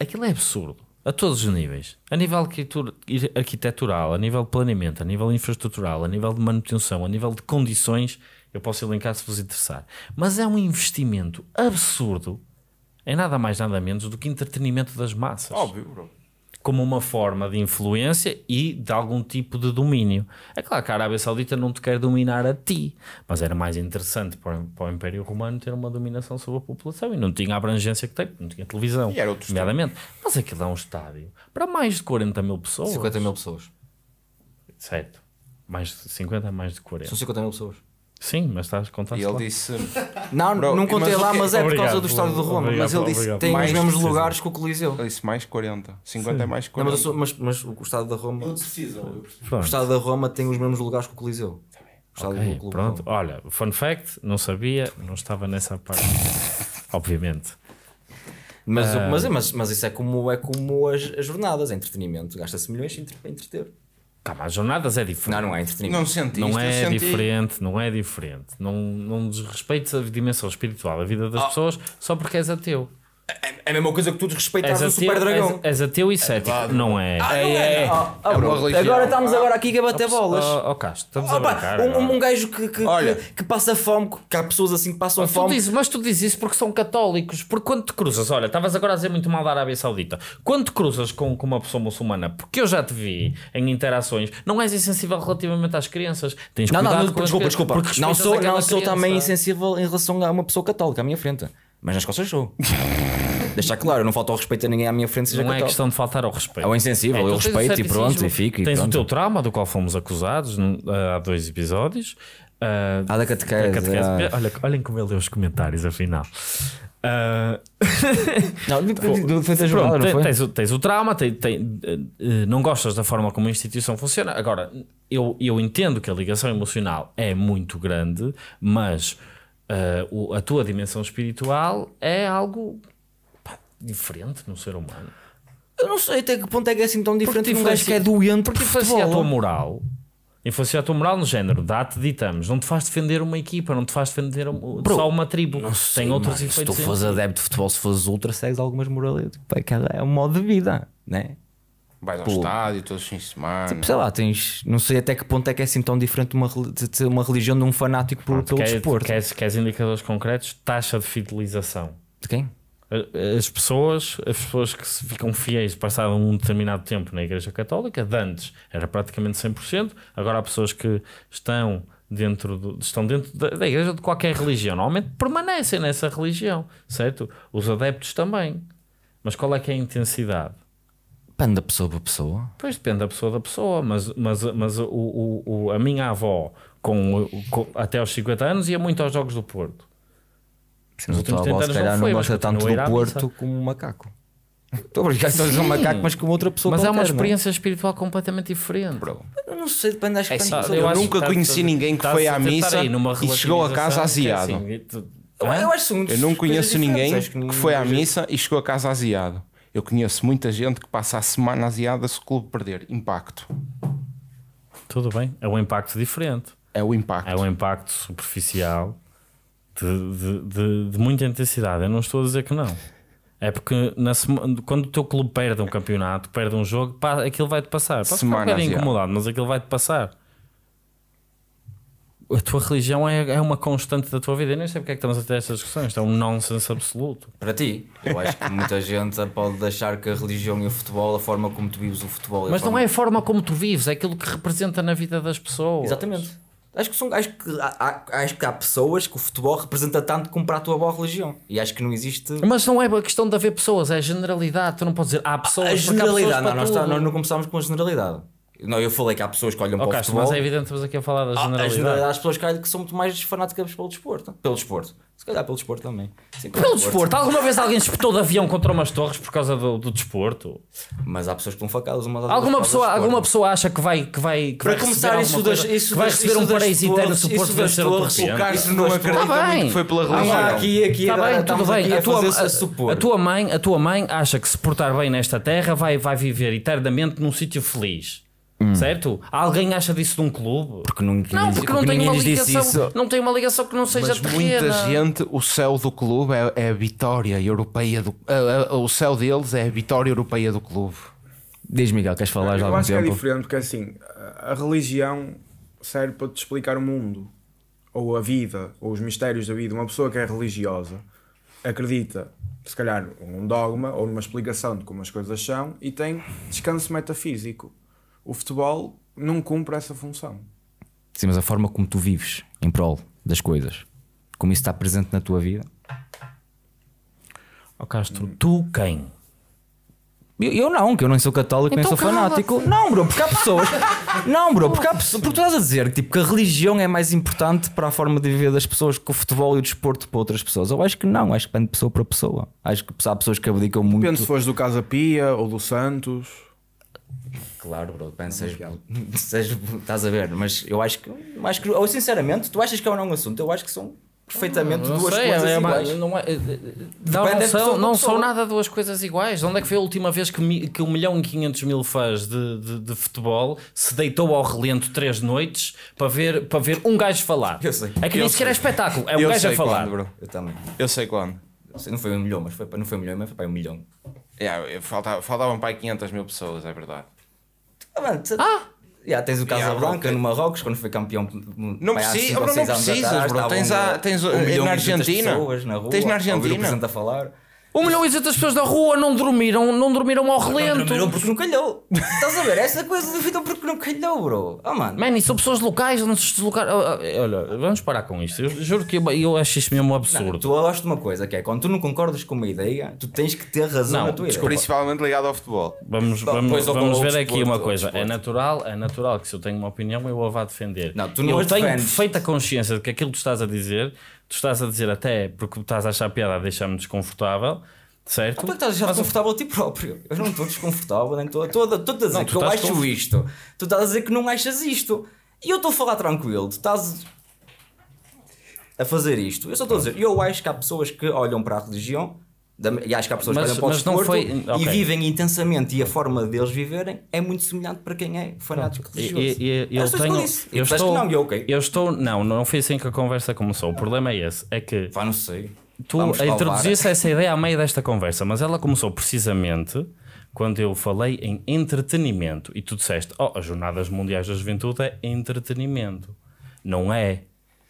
Aquilo é absurdo. A todos os níveis. A nível arquitetural, a nível de planeamento, a nível infraestrutural, a nível de manutenção, a nível de condições eu posso elencar se vos interessar. Mas é um investimento absurdo em nada mais nada menos do que entretenimento das massas. Óbvio, bro. Como uma forma de influência e de algum tipo de domínio. É claro que a Arábia Saudita não te quer dominar a ti, mas era mais interessante para, para o Império Romano ter uma dominação sobre a população e não tinha a abrangência que tem, não tinha televisão, e era outro nomeadamente. Mas aquilo é um estádio para mais de 40 mil pessoas. 50 mil pessoas. Certo. Mais de 50, mais de 40. São 50 mil pessoas. Sim, mas estás contaste E ele lá. disse. [laughs] Não, Bro, não contei lá, mas é por causa do Estado de Roma. obrigado, mas ele disse obrigado. tem Mais os mesmos precisa. lugares que o Coliseu. Ele disse mais 40. 50 é mais Não, mas, 40. sou- mas- mas o Estado da Roma. Não O Estado da Roma tem os mesmos lugares que o Coliseu. O pronto. Olha, fun fact, não sabia, não estava nessa parte. [laughs] Obviamente. Mas, ah. mas, mas, mas isso é como, é como as, as jornadas, é entretenimento. Gasta-se milhões em entre- entreter. Calma, as jornadas é diferente. Não, não é entretenimento. Não senti Não é senti. diferente, não é diferente. Não, não desrespeites a dimensão espiritual, a vida das oh. pessoas, só porque és ateu. É, é a mesma coisa que tu desrespeitas o Super Dragão. És, és ateu e cético, é não é? Ah, não é, é. Oh, oh, é, é agora estamos ah. agora aqui a bater bolas. oh, oh, Castro, estamos oh, a brincar, um, um, gajo que, que, Olha. que, que passa fome, que há pessoas assim que passam mas fome. Tu mas tu dizes isso porque são católicos. Porque quando te cruzas, olha, estavas agora a dizer muito mal da Arábia Saudita. Quando te cruzas com, com uma pessoa muçulmana, porque eu já te vi em interações, não és insensível relativamente às crianças. Tens não, cuidado não, não, desculpa, desculpa. Não sou, não sou também insensível em relação a uma pessoa católica à minha frente mas nas coisas sou. [laughs] Deixar claro, eu não falta ao respeito a ninguém à minha frente, seja Não é questão de faltar ao respeito. É o insensível, é, eu então respeito e pronto, e fico. E tens pronto. o teu trauma do qual fomos acusados uh, há dois episódios. Uh, ah, da catequese. Da catequese. Ah. Olha, olhem como ele leu os comentários, afinal. Uh... não, [laughs] não foi pronto, não foi? Tens, o, tens o trauma, tens, tens, eh, não gostas da forma como a instituição funciona. Agora, eu, eu entendo que a ligação emocional é muito grande, mas uh, o, a tua dimensão espiritual é algo pá, diferente no ser humano. Eu não sei até que ponto é que é assim tão diferente um gajo que é doente. Porque influencia a tua moral. Influencia a tua moral no género. Dá-te, ditamos. Não te faz defender uma equipa, não te faz defender só uma tribo. Não sei, Tem Se tu fores adepto de futebol, se fores ultra, segues algumas moralidades. É um modo de vida, né? Vais ao Pô. estádio todos os fins de semana. Tipo, sei lá, tens. Não sei até que ponto é que é assim tão diferente uma, de uma religião de um fanático por, Pronto, pelo quer, desporto. Queres, indicadores concretos? Taxa de fidelização. De quem? As pessoas, as pessoas que ficam fiéis passaram um determinado tempo na Igreja Católica, de antes era praticamente 100%, agora há pessoas que estão dentro do, estão dentro da, da, igreja de qualquer religião. Normalmente permanecem nessa religião, certo? Os adeptos também. Mas qual é que é a intensidade? Depende da pessoa para pessoa. Pois depende da pessoa da pessoa, mas, mas, mas o, o, o a minha avó com, com, até aos 50 anos ia muito aos Jogos do Porto. mas a tua avó se calhar não, foi, não gosta tanto do Porto como o macaco. Estou a brincar, estou um macaco, mas como outra pessoa. Mas é uma experiência não. espiritual completamente diferente. Bro. Eu não sei, depende das é, Eu, eu nunca conheci ninguém que foi à missa e chegou a casa aziado. eu, eu, não conheço ninguém que, que foi à missa e chegou a casa aziado. Eu conheço muita gente que passa a semana aziada se o clube perder. Impacto. Tudo bem, é um impacto diferente. É o impacto. É um impacto superficial de, de, de, de muita intensidade. Eu não estou a dizer que não. É porque na semana, quando o teu clube perde um campeonato, perde um jogo, aquilo vai-te passar. Pode ficar um bocadinho incomodado, mas aquilo vai-te passar a tua religião é, é uma constante da tua vida. Eu nem sei porque é que estamos a ter estas discussões. Isto é um nonsense absoluto. Para ti, eu acho que muita gente pode achar que a religião e o futebol, a forma como tu vives o futebol. É Mas forma... não é a forma como tu vives, é aquilo que representa na vida das pessoas. Exatamente. Acho que, são, acho, que há, acho que há pessoas que o futebol representa tanto como para a tua boa religião. E acho que não existe. Mas não é a questão de haver pessoas, é a generalidade. Tu não podes dizer há pessoas. A generalidade, há pessoas não, nós, está, nós não começámos com a generalidade. Não, eu falei que há pessoas que olham para o futebol. Mas é evidente estamos aqui a falar da ah, generalidade. Há, as pessoas que, são muito mais fanáticas pelo desporto. Pelo desporto. Se calhar pelo desporto também. Sim, pelo, pelo desporto. desporto. Alguma vez alguém espetou de avião contra umas torres por causa do, do desporto? Mas há pessoas que estão facadas umas alguma pessoa Alguma pessoa acha que vai. Que vai que Para vai começar, isso, das, isso que vai receber um paraíso eterno se o Porto vencer o Torre. Isso não acredita tá muito que foi pela tá religião. Aqui, aqui, Está bem, tudo bem. A tua, a, tua mãe, a tua mãe acha que se portar bem nesta terra vai, vai viver eternamente num sítio feliz. Hum. Certo? Alguém acha disso de um clube? Porque não, não, porque não, tem uma ligação, não tem uma ligação que não seja Mas terrena. muita gente, o céu do clube é, é a vitória europeia do... Uh, uh, o céu deles é a vitória europeia do clube. Diz Miguel, queres falar já algum acho tempo? que é diferente, porque assim, a religião serve para te explicar o mundo, ou a vida, ou os mistérios da vida. Uma pessoa que é religiosa acredita se calhar, num dogma ou numa explicação de como as coisas são e tem descanso metafísico o futebol não cumpre essa função. Sim, mas a forma como tu vives em prol das coisas, como isso está presente na tua vida. Ó oh, Castro, tu quem? Eu, eu, não, que eu não sou católico então, nem sou fanático. Não, bro, porque há pessoas. [laughs] não, bro, porque há pessoas. Porque tu estás a dizer tipo, que a religião é mais importante para a forma de viver das pessoas que o futebol e o desporto para outras pessoas. Eu acho que não, acho que depende de pessoa para pessoa. Acho que há pessoas que abdicam muito. Depende se fores do Casa Pia ou do Santos claro, bro, bem, seja, seja, estás a ver, mas eu acho que, acho que, ou sinceramente, tu achas que é ou não um assunto? Eu acho que são perfeitamente não, ah, não duas sei, coisas é, iguais. não, é, eh, eh, não, não, são, não são nada duas coisas iguais. Onde é que foi a última vez que, mi, que 1 milhão e 500 mil fãs de, de, de, futebol se deitou ao relento três noites para ver, para ver um gajo falar? Eu sei. É que nem sequer é espetáculo, é um eu gajo a falar. Quando, eu também. Eu sei quando. Não foi um milhão, mas foi, não foi um milhão, mas foi para um milhão. Yeah, faltava, faltavam para 500 mil pessoas, é verdade. Ah, ah, já tens o Casablanca yeah, no Marrocos, quando foi campeão. Não, preciso, não precisas, bro. Tens, a, tens um, um na Argentina. Pessoas na rua, tens na Argentina. 1 milhão e 200 pessoas da rua não dormiram, não dormiram ao relento. Não dormiram porque não calhou. Estás a ver? Essa coisa duvidam porque não calhou, bro. Oh, mano. Man, e são pessoas locais, não se deslocaram. Oh, oh, eh, olha, vamos parar com isto. Eu juro que eu, eu acho isto mesmo um absurdo. Não, tu gosto de uma coisa, que é quando tu não concordas com uma ideia, tu tens que ter razão não, na tua desculpa. Principalmente ligado ao futebol. Vamos, vamos, vamos ver aqui uma coisa. É natural, é natural que se eu tenho uma opinião eu a vá defender. Não, tu não eu tenho defendes. perfeita consciência de que aquilo que tu estás a dizer tu estás a dizer até porque estás a achar a piada a deixar-me desconfortável, certo? Ah, porque estás a deixar desconfortável a ti próprio. Eu não estou desconfortável, nem estou, estou, estou a dizer não, que eu acho conf... isto. Tu estás a dizer que não achas isto. E eu estou a falar tranquilo, tu estás a fazer isto. Eu só estou a dizer, eu acho que há pessoas que olham para a religião e acho que há pessoas mas, que olham para o desporto foi... e vivem intensamente e a forma deles viverem é muito semelhante para quem é fanático religioso. eu, estou, não, é eu, estou, não, não foi assim que a conversa começou. O problema é esse, é que não sei. tu introduziste essa ideia à meio desta conversa, mas ela começou precisamente quando eu falei em entretenimento e tu disseste, oh, as Jornadas Mundiais da Juventude é entretenimento. Não é,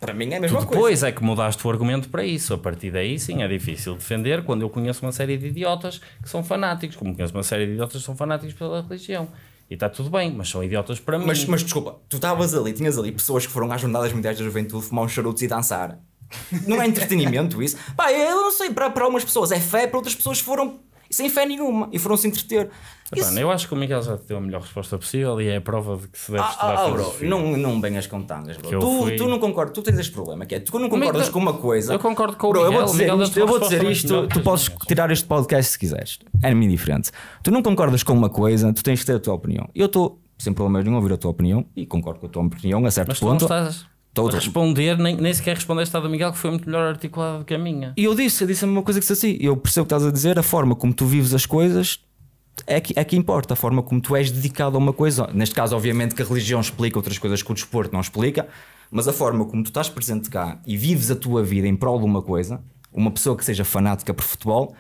para mim é a mesma tu depois coisa. é que mudaste o argumento para isso. A partir daí, sim, é difícil defender quando eu conheço uma série de idiotas que são fanáticos. Como conheço uma série de idiotas que são fanáticos pela religião. E está tudo bem, mas são idiotas para mim. Mas, mas desculpa, tu estavas ali, tinhas ali pessoas que foram às Jornadas Mundiais da Juventude fumar uns charutos e dançar. Não é entretenimento isso? Pá, eu não sei, para, para algumas pessoas é fé, para outras pessoas foram sem fé nenhuma, e foram se entreter. Isso... Eu acho que o Miguel já te deu a melhor resposta possível e é a prova de que se deve ah, estudar ah, bro, não, não venhas com tangas, bro. Tu, fui... tu não concordas, tu tens este problema, que é, tu não concordas com uma coisa. Eu concordo com o bro, Miguel. Eu vou dizer Miguel isto, eu vou dizer isto tu podes minhas. tirar este podcast se quiseres, é-me indiferente. Tu não concordas com uma coisa, tu tens de ter a tua opinião. Eu estou sem problema nenhum ouvir a tua opinião e concordo com a tua opinião a certo Mas ponto. Mas não estás Todo. Responder, nem, nem sequer respondeste à do Miguel, que foi muito melhor articulado que a minha. E eu disse, eu disse a mesma coisa que disse assim. Eu percebo o que estás a dizer, a forma como tu vives as coisas é que, é que importa, a forma como tu és dedicado a uma coisa. Neste caso, obviamente, que a religião explica outras coisas que o desporto não explica, mas a forma como tu estás presente cá e vives a tua vida em prol de uma coisa, uma pessoa que seja fanática por futebol,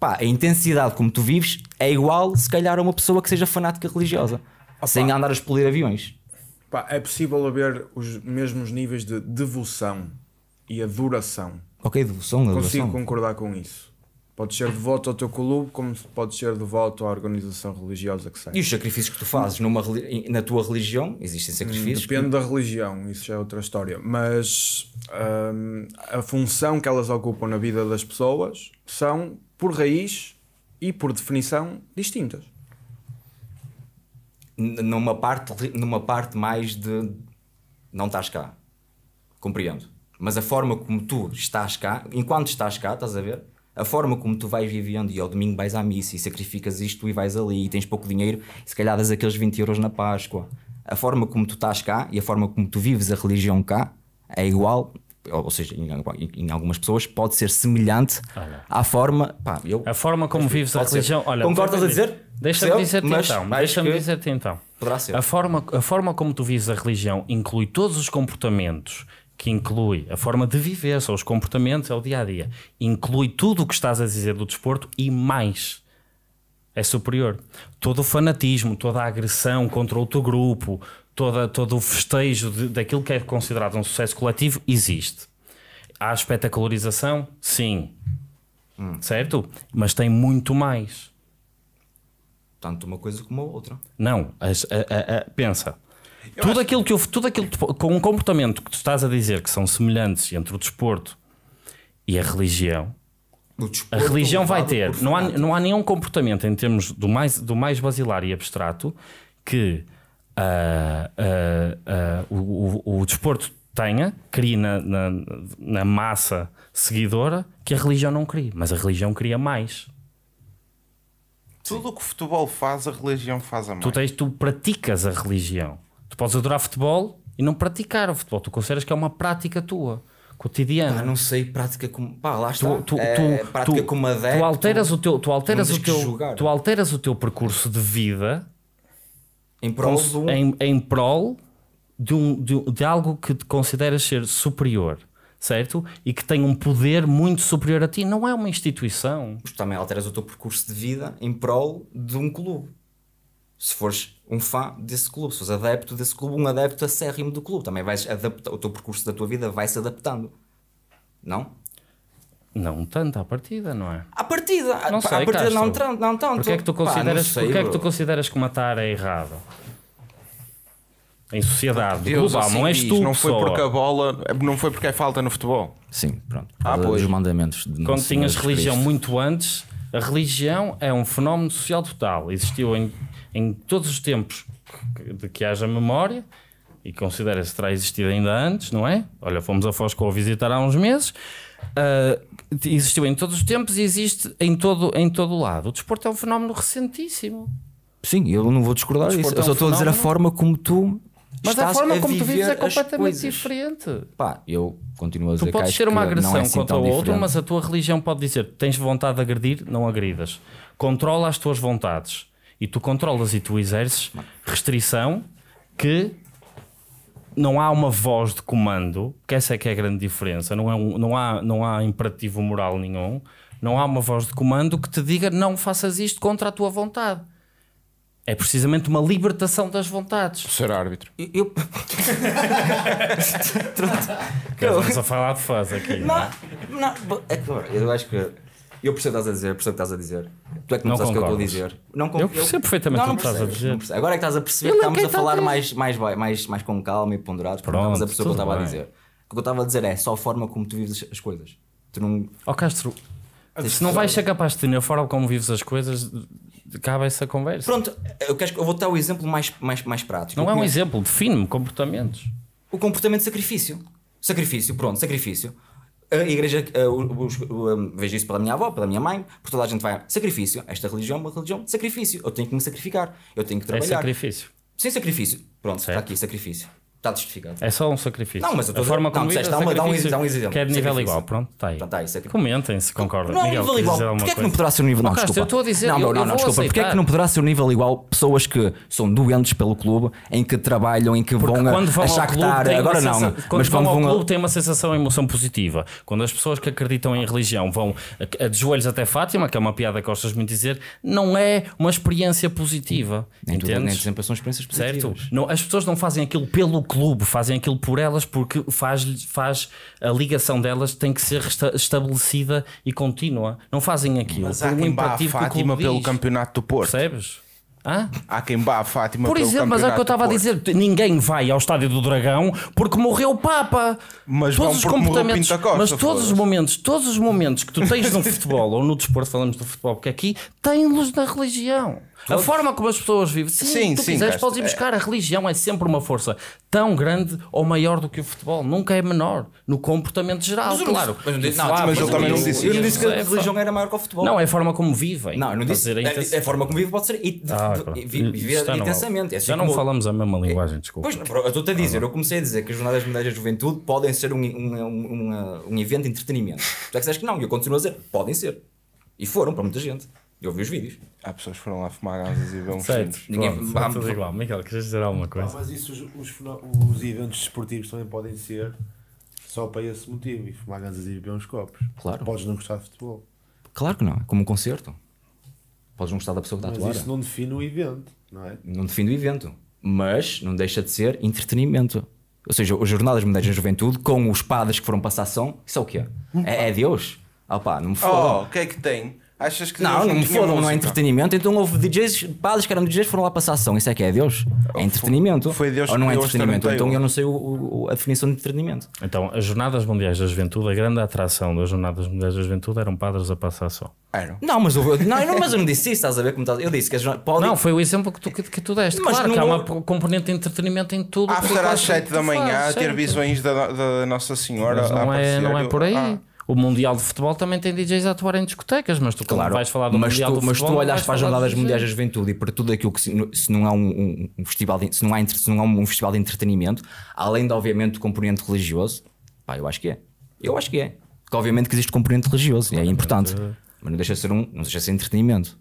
pá, a intensidade como tu vives é igual, se calhar, a uma pessoa que seja fanática religiosa, Opa. sem andar a explodir aviões. Pá, é possível haver os mesmos níveis de devoção e adoração. Ok, devoção, adoração. Consigo concordar com isso. Pode ser devoto ao teu clube, como pode ser devoto à organização religiosa que seja. E os sacrifícios que tu fazes numa, na tua religião? Existem hum, sacrifícios? Depende que... da religião, isso já é outra história. Mas hum, a função que elas ocupam na vida das pessoas são, por raiz e por definição, distintas numa parte, numa parte mais de não estás cá. Compreendo. Mas a forma como tu estás cá, enquanto estás cá, estás a ver? A forma como tu vais vivendo e ao domingo vais à missa e sacrificas isto e vais ali e tens pouco dinheiro, e se calhar das aqueles 20 euros na Páscoa. A forma como tu estás cá e a forma como tu vives a religião cá é igual ou seja, em, algumas pessoas, pode ser semelhante olha. à forma. Pá, eu, a forma como vives a religião. Olha, Concordas a dizer? Deixa-me dizer-te então. Deixa-me dizer-te então. Poderá ser. A forma, a forma como tu vives a religião inclui todos os comportamentos. Que inclui a forma de viver, são os comportamentos, é o dia a dia. Inclui tudo o que estás a dizer do desporto e mais é superior. Todo o fanatismo, toda a agressão contra outro grupo, toda, todo o festejo de, daquilo que é considerado um sucesso coletivo existe. Há espetacularização? Sim. Hum. Certo? Mas tem muito mais. Tanto uma coisa como a outra. Não. As, a, a, a, pensa. Eu tudo aquilo que eu, tudo aquilo que, com um comportamento que tu estás a dizer que são semelhantes entre o desporto e a religião, a religião vai ter. Não há, não há nenhum comportamento em termos do mais, do mais basilar e abstrato que uh, uh, uh, o, o, o, desporto tenha, crie na, na, na, massa seguidora que a religião não crie, mas a religião cria mais. Tudo o que o futebol faz, a religião faz a mais. Tu, tens, tu praticas a religião. Tu podes adorar futebol e não praticar o futebol. Tu consideras que é uma prática tua cotidiana. não sei, prática como. Pá, lá está. Tu, tu, é, tu prática tu, como adepto. Tu alteras o teu, tu alteras o teu, tu alteras o teu percurso de vida em prol, em, em prol de, um, de, de, algo que te consideras ser superior, certo? E que tem um poder muito superior a ti, não é uma instituição. Mas também alteras o teu percurso de vida em prol de um clube. Se fores um fã desse clube, se fores adepto desse clube, um adepto acérrimo do clube, também vais adaptar, o teu percurso da tua vida vai se adaptando. Não? Não tanto à partida, não é? À partida, não sei, à partida não, tanto, não tanto. Porquê é que tu consideras, Pá, sei, porquê é que tu consideras que matar é errado? Em sociedade Deus, global, assim não és tu. não foi pessoa. porque a bola, não foi porque é falta no futebol. Sim, pronto. Ah, pois. Os mandamentos de Quando tinhas religião Cristo. muito antes, a religião é um fenómeno social total. Existiu em, em todos os tempos de que haja memória e considera-se terá existido ainda antes, não é? Olha, fomos a com a visitar há uns meses uh, existiu em todos os tempos e existe em todo, em todo lado. O desporto é um fenómeno recentíssimo. Sim, eu não vou discordar disso. É um eu só estou a dizer a forma como tu. Mas a forma a como tu vives é completamente diferente. Pá, eu continuo a dizer Tu podes ter uma é agressão é assim contra o outro, mas a tua religião pode dizer: tens vontade de agredir, não agridas. Controla as tuas vontades. E tu controlas e tu exerces restrição que não há uma voz de comando, que essa é que é a grande diferença, não, é um, não, há, não há imperativo moral nenhum, não há uma voz de comando que te diga não faças isto contra a tua vontade. É precisamente uma libertação das vontades. Ser árbitro. Eu. eu... [laughs] Estamos a falar de fãs aqui. Não, não, é? não, é eu acho que eu percebo o que estás a dizer, percebo o que estás a dizer. Tu é que não, não sabes o que eu estou a dizer. Não con- eu percebo perfeitamente o que estás a dizer. Agora é que estás a perceber que é estamos a falar mais, mais, mais, mais com calma e ponderados, porque Pronto, não estamos a perceber o que eu estava a dizer. O que eu estava a dizer é só a forma como tu vives as coisas. Tu não. Ó oh, Castro, se não vais ser capaz de ter a forma como vives as coisas, acaba essa conversa. Pronto, eu, quero, eu vou dar o um exemplo mais, mais, mais prático. Não é um exemplo, define-me comportamentos. O comportamento de sacrifício. Sacrifício, pronto, sacrifício a igreja, vejo isso pela minha avó, pela minha mãe, por toda a gente vai, sacrifício, esta religião é uma religião de sacrifício, eu tenho que me sacrificar, eu tenho que é trabalhar. É sacrifício. Sem sacrifício, pronto, certo. está aqui, sacrifício. Está justificado. É só um sacrifício. Não, mas a, a forma como disseste, é dá, uma, dá, um, dá um exemplo. Que é de nível igual, pronto, está aí. Pronto, aí tá, é tipo- Comentem se concordam. Não, é nível igual. Porquê é que não poderá ser um nível? Não, não desculpa. Eu estou a dizer, não, não, não, desculpa. Porquê é que não poderá ser um nível igual pessoas que são doentes pelo clube, em que trabalham, em que Porque vão, a chactar? Agora não. Quando mas quando vão ao clube tem uma sensação e emoção positiva. Quando as pessoas que acreditam em religião vão a, de joelhos até Fátima, que é uma piada que gostas muito dizer, não é uma experiência positiva. Nem sempre são experiências positivas. Certo? As pessoas não fazem aquilo pelo clube clube, fazem aquilo por elas porque faz, faz a ligação delas tem que ser estabelecida e contínua. Não fazem aquilo. Mas há quem um a Fátima pelo diz. campeonato do Porto. Percebes? Hã? Há quem vá a Fátima Por exemplo, mas é o que eu estava a dizer. Ninguém vai ao Estádio do Dragão porque morreu o Papa. Mas todos os comportamentos, Costa, mas todos os momentos, todos os momentos que tu tens no [laughs] futebol ou no desporto, falamos do futebol, porque aqui tem luz na religião. A forma como as pessoas vivem. Sim, sim, tu quiseres, podes ir é. buscar. A religião é sempre uma força tão grande ou maior do que o futebol. Nunca é menor. No comportamento geral, mas, claro. Mas, não, mas, mas eu também não disse Eu não disse que a é religião era maior que o futebol. Não, é a forma como vivem. Não, eu não disse. É a, forma como vivem pode ser ah, viver intensamente. Assim Já não falamos a mesma linguagem, desculpa. Pois, eu estou-te a dizer, eu comecei a dizer que as Jornadas Mundiais da Juventude podem ser um, um, um, evento de entretenimento. Já que disseste que não, e eu continuo a dizer, podem ser. E foram para muita gente. Eu vi os vídeos. Há pessoas que foram lá fumar gansas e ver uns certo, Ninguém Pronto, tudo igual. Miguel, queres dizer alguma coisa? Não, mas isso, os, os, os eventos desportivos também podem ser só para esse motivo. E fumar gansas e beber uns copos. Claro. Podes não gostar de futebol. Claro que não. É como um concerto. Podes não gostar da pessoa que está a Mas isso não define o evento, não é? Não define o evento. Mas não deixa de ser entretenimento. Ou seja, as Jornadas mulheres da Juventude, com os padres que foram para a ação, isso é o quê? É, é Deus? Ah pá, não me foda. Oh, o que é que tem? Achas que não, não foram não é entretenimento. Então houve DJs, padres que eram DJs foram lá passar ação. Isso é que é Deus? É entretenimento. Foi Deus Ou não é entretenimento? Então eu não sei o, o, a definição de entretenimento. Então, as Jornadas Mundiais da Juventude, a grande atração das Jornadas Mundiais da Juventude eram padres a passar ação. Eram. Não, mas, eu, não, mas eu não disse isso, estás a ver como estás. Eu disse que as Não, foi o exemplo que tu, que, que tu deste. Mas claro não... que há uma componente de entretenimento em tudo. After às 7 da manhã, faz, ter visões da, da, Nossa Senhora. Mas não, é, não é por aí. Ah o Mundial de Futebol também tem DJs a atuar em discotecas, mas tu, claro, vais falar do mas Mundial tu, mas Futebol. Mas tu olhas para as Jornadas Mundiais da Juventude e para tudo aquilo que, se, não há um, um, festival, de, se não há, se não há um festival de entretenimento, além de, obviamente, do componente religioso, pá, eu acho que é. Eu acho que é. que obviamente, que existe componente religioso claro, e é importante. É. Mas não deixa de ser um, não deixa de ser entretenimento.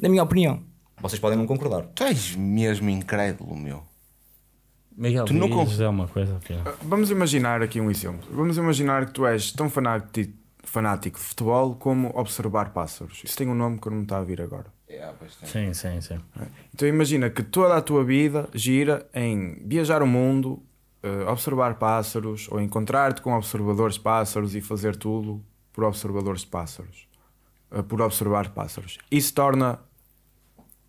Na minha opinião. Vocês podem não concordar. Tu és mesmo incrédulo, meu. Miguel tu nunca... é uma coisa pior. Ah, vamos imaginar aqui um exemplo. Vamos imaginar que tu és tão fanático, fanático de futebol como observar pássaros. Isso tem um nome que não me está a vir agora. Yeah, é, sim, sim, sim. É. Então imagina que toda a tua vida gira em viajar o mundo, eh, observar pássaros ou encontrar-te com observadores de pássaros e fazer tudo por observadores de pássaros. Eh, por observar pássaros. Isso torna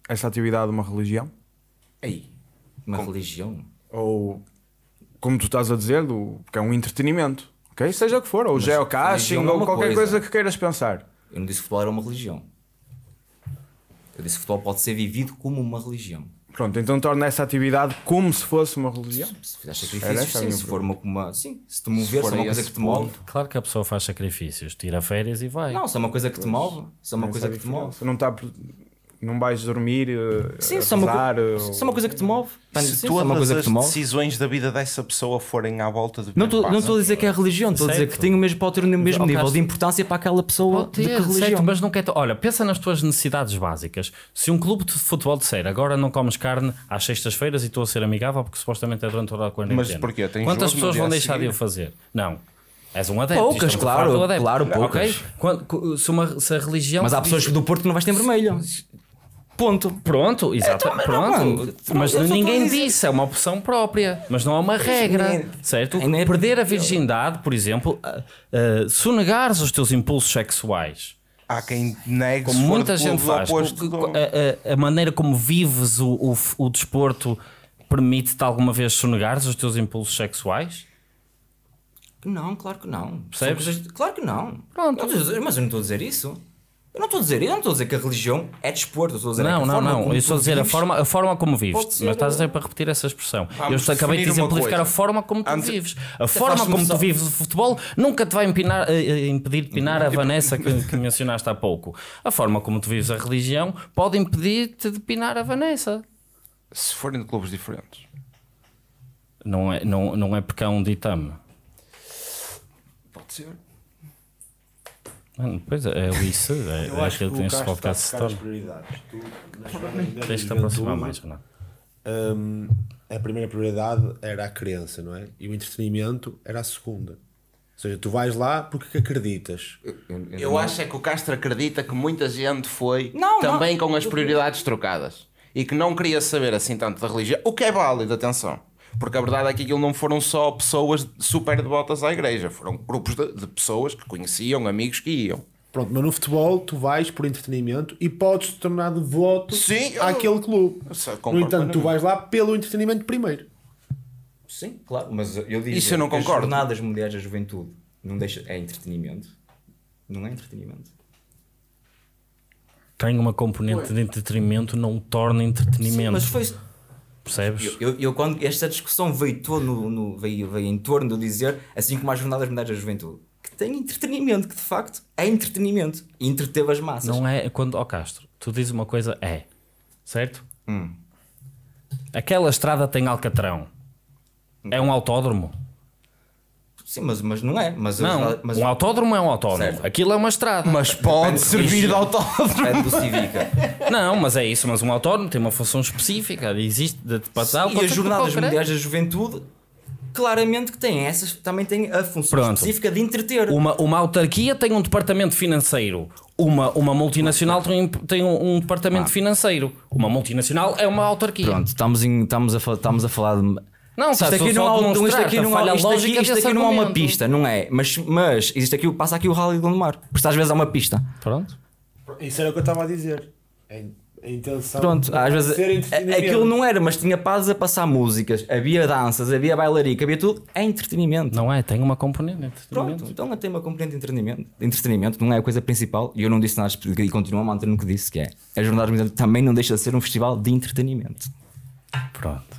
essa atividade uma religião? Aí, uma com... religião? ou como tu estás a dizer, do, que é um entretenimento, ok? Seja o que for, ou Mas geocaching, é ou qualquer coisa. coisa. que queiras pensar. Eu não disse que futebol era uma religião. Eu disse que futebol pode ser vivido como uma religião. Pronto, então torna essa atividade como se fosse uma religião. Se, se fizer sacrifícios, sim, se for uma, uma, Sim, se te mover, se, se é uma coisa que te move. Claro que a pessoa faz sacrifícios, tira férias e vai. Não, se é uma coisa que te move, se é uma coisa é que te move. Se não está não vais dormir, eh, Sim, rezar, uma, ou... Eh, só uma coisa que te move. se assim, todas as decisões da vida dessa pessoa forem à volta de não, não estou a dizer que é religião, estou a dizer que tem o mesmo, pode ter o mesmo nível de importância para aquela pessoa ter, de que religião. Certo, mas não quer. Olha, pensa nas tuas necessidades básicas. Se um clube de futebol disser agora não comes carne às sextas-feiras e estou a ser amigável porque supostamente é durante o horário quarentena. Mas porquê? Tem Quantas pessoas vão deixar de o fazer? Não. És um adepto. Poucas, é claro, adepto. claro, poucas. Okay? Quando, se, uma, se a religião. Mas há pessoas diz... do Porto que não vais ter vermelho ponto. Pronto, exato. É, pronto. Mas ninguém disse, é uma opção própria. Mas não é uma regra, certo? É Perder a virgindade, por exemplo, uh, uh, sonegares os teus impulsos sexuais. Há quem negue Como muita gente faz. A, a, a, maneira como vives o, o, o desporto permite-te alguma vez sonegares os teus impulsos sexuais? Não, claro que não. Percebes? Claro que não. Pronto. Mas eu não estou a dizer isso. Eu não estou a dizer, eu não estou a dizer que a religião é desporto, estou a dizer é Não, não, não, eu estou a dizer a forma, a forma como vives. Mas estás sempre a é. repetir essa expressão. eu acabei de exemplificar a forma como tu Antes, vives. A forma como tu vives o futebol nunca te vai empinar, eh, eh, impedir de pinar a tipo- Vanessa que, que, mencionaste há pouco. A forma como tu vives a religião pode impedir-te de pinar a Vanessa. Se forem de clubes diferentes. Não é, não, não é porque é um ditame. Pode ser. Mano, pois é, é o isso, é, eu ele é acho que, que é tens de colocar a que Tens de te aproximar mais, não um, A primeira prioridade era a crença, não é? E o entretenimento era a segunda. Ou seja, tu vais lá porque acreditas. Eu acho é que o Castro acredita que muita gente foi não, também não. com as prioridades trocadas e que não queria saber assim tanto da religião, o que é válido, atenção. Porque a verdade é que aquilo não foram só pessoas super devotas à igreja, foram grupos de, de pessoas que conheciam, amigos que iam. Pronto, mas no futebol tu vais por entretenimento e podes te tornar devoto Sim, eu... àquele clube. No entanto, tu vais lá pelo entretenimento primeiro. Sim, claro, mas eu digo Isso eu não concordo. as jornadas mulheres da juventude não deixa, é entretenimento? Não é entretenimento? Tem uma componente Ué. de entretenimento, não torna entretenimento. Sim, mas foi Percebes? Eu, eu, eu, quando esta discussão veio, todo no, no, veio, veio em torno de eu dizer, assim como as Jornadas Mundiais da Juventude, que tem entretenimento, que de facto é entretenimento e entreteve as massas. Não é quando, ó oh Castro, tu dizes uma coisa, é, certo? Hum. Aquela estrada tem Alcatrão, hum. é um autódromo. Sim, mas, mas não é. Mas não, mas... um autódromo é um autódromo. Certo. Aquilo é uma estrada. Mas pode servir de autódromo. É do Civica. [laughs] Não, mas é isso. Mas um autódromo tem uma função específica. Existe de, passar Sim, e as jornadas mundiais da juventude claramente que tem essas, também tem a função Pronto. específica de entreter. Uma, uma autarquia tem um departamento financeiro, uma, uma multinacional tem, tem um, um departamento ah. financeiro, uma multinacional é uma autarquia. Pronto, estamos, em, estamos, a, estamos a falar de não, sabe, isto aqui não há, isto aqui não há, isto aqui não há uma pista, não é? Mas, mas existe aqui, passa aqui o Rally do Gondomar. Porque às vezes há uma pista. Pronto. Isso era o que eu estava a dizer. É a intenção. Pronto, às vezes. Aquilo não era, mas tinha paz a passar músicas, havia danças, havia bailarica, havia tudo. É entretenimento. Não é? Tem uma componente. É Pronto, então tem uma componente de entretenimento. Entretenimento não é a coisa principal. E eu não disse nada e continuo a manter no que disse, que é. A Jornada também não deixa de ser um festival de entretenimento. Pronto.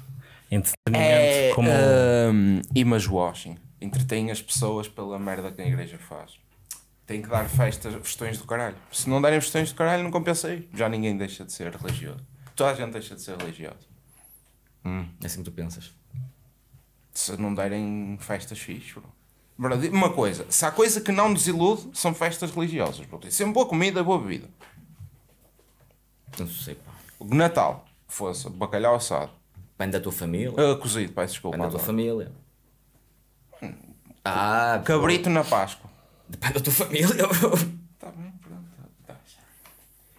Entretenimento é, como. Um, image washing. Entretém as pessoas pela merda que a igreja faz. Tem que dar festas, festões do caralho. Se não darem festões do caralho, não compensei. Já ninguém deixa de ser religioso. Toda a gente deixa de ser religioso Hum, é assim que tu pensas. Se não derem festas fixe, bro. uma coisa, se há coisa que não desilude, são festas religiosas, bro. Sempre boa comida, boa bebida. Não sei, pá. O Natal, fosse bacalhau assado. Pão da tua família? Uh, cozido, peço desculpa. Pão ah, da tua família. Ah, [laughs] Cabrito na Páscoa. Depende da tua família. Está bem, pronto. Tá. tá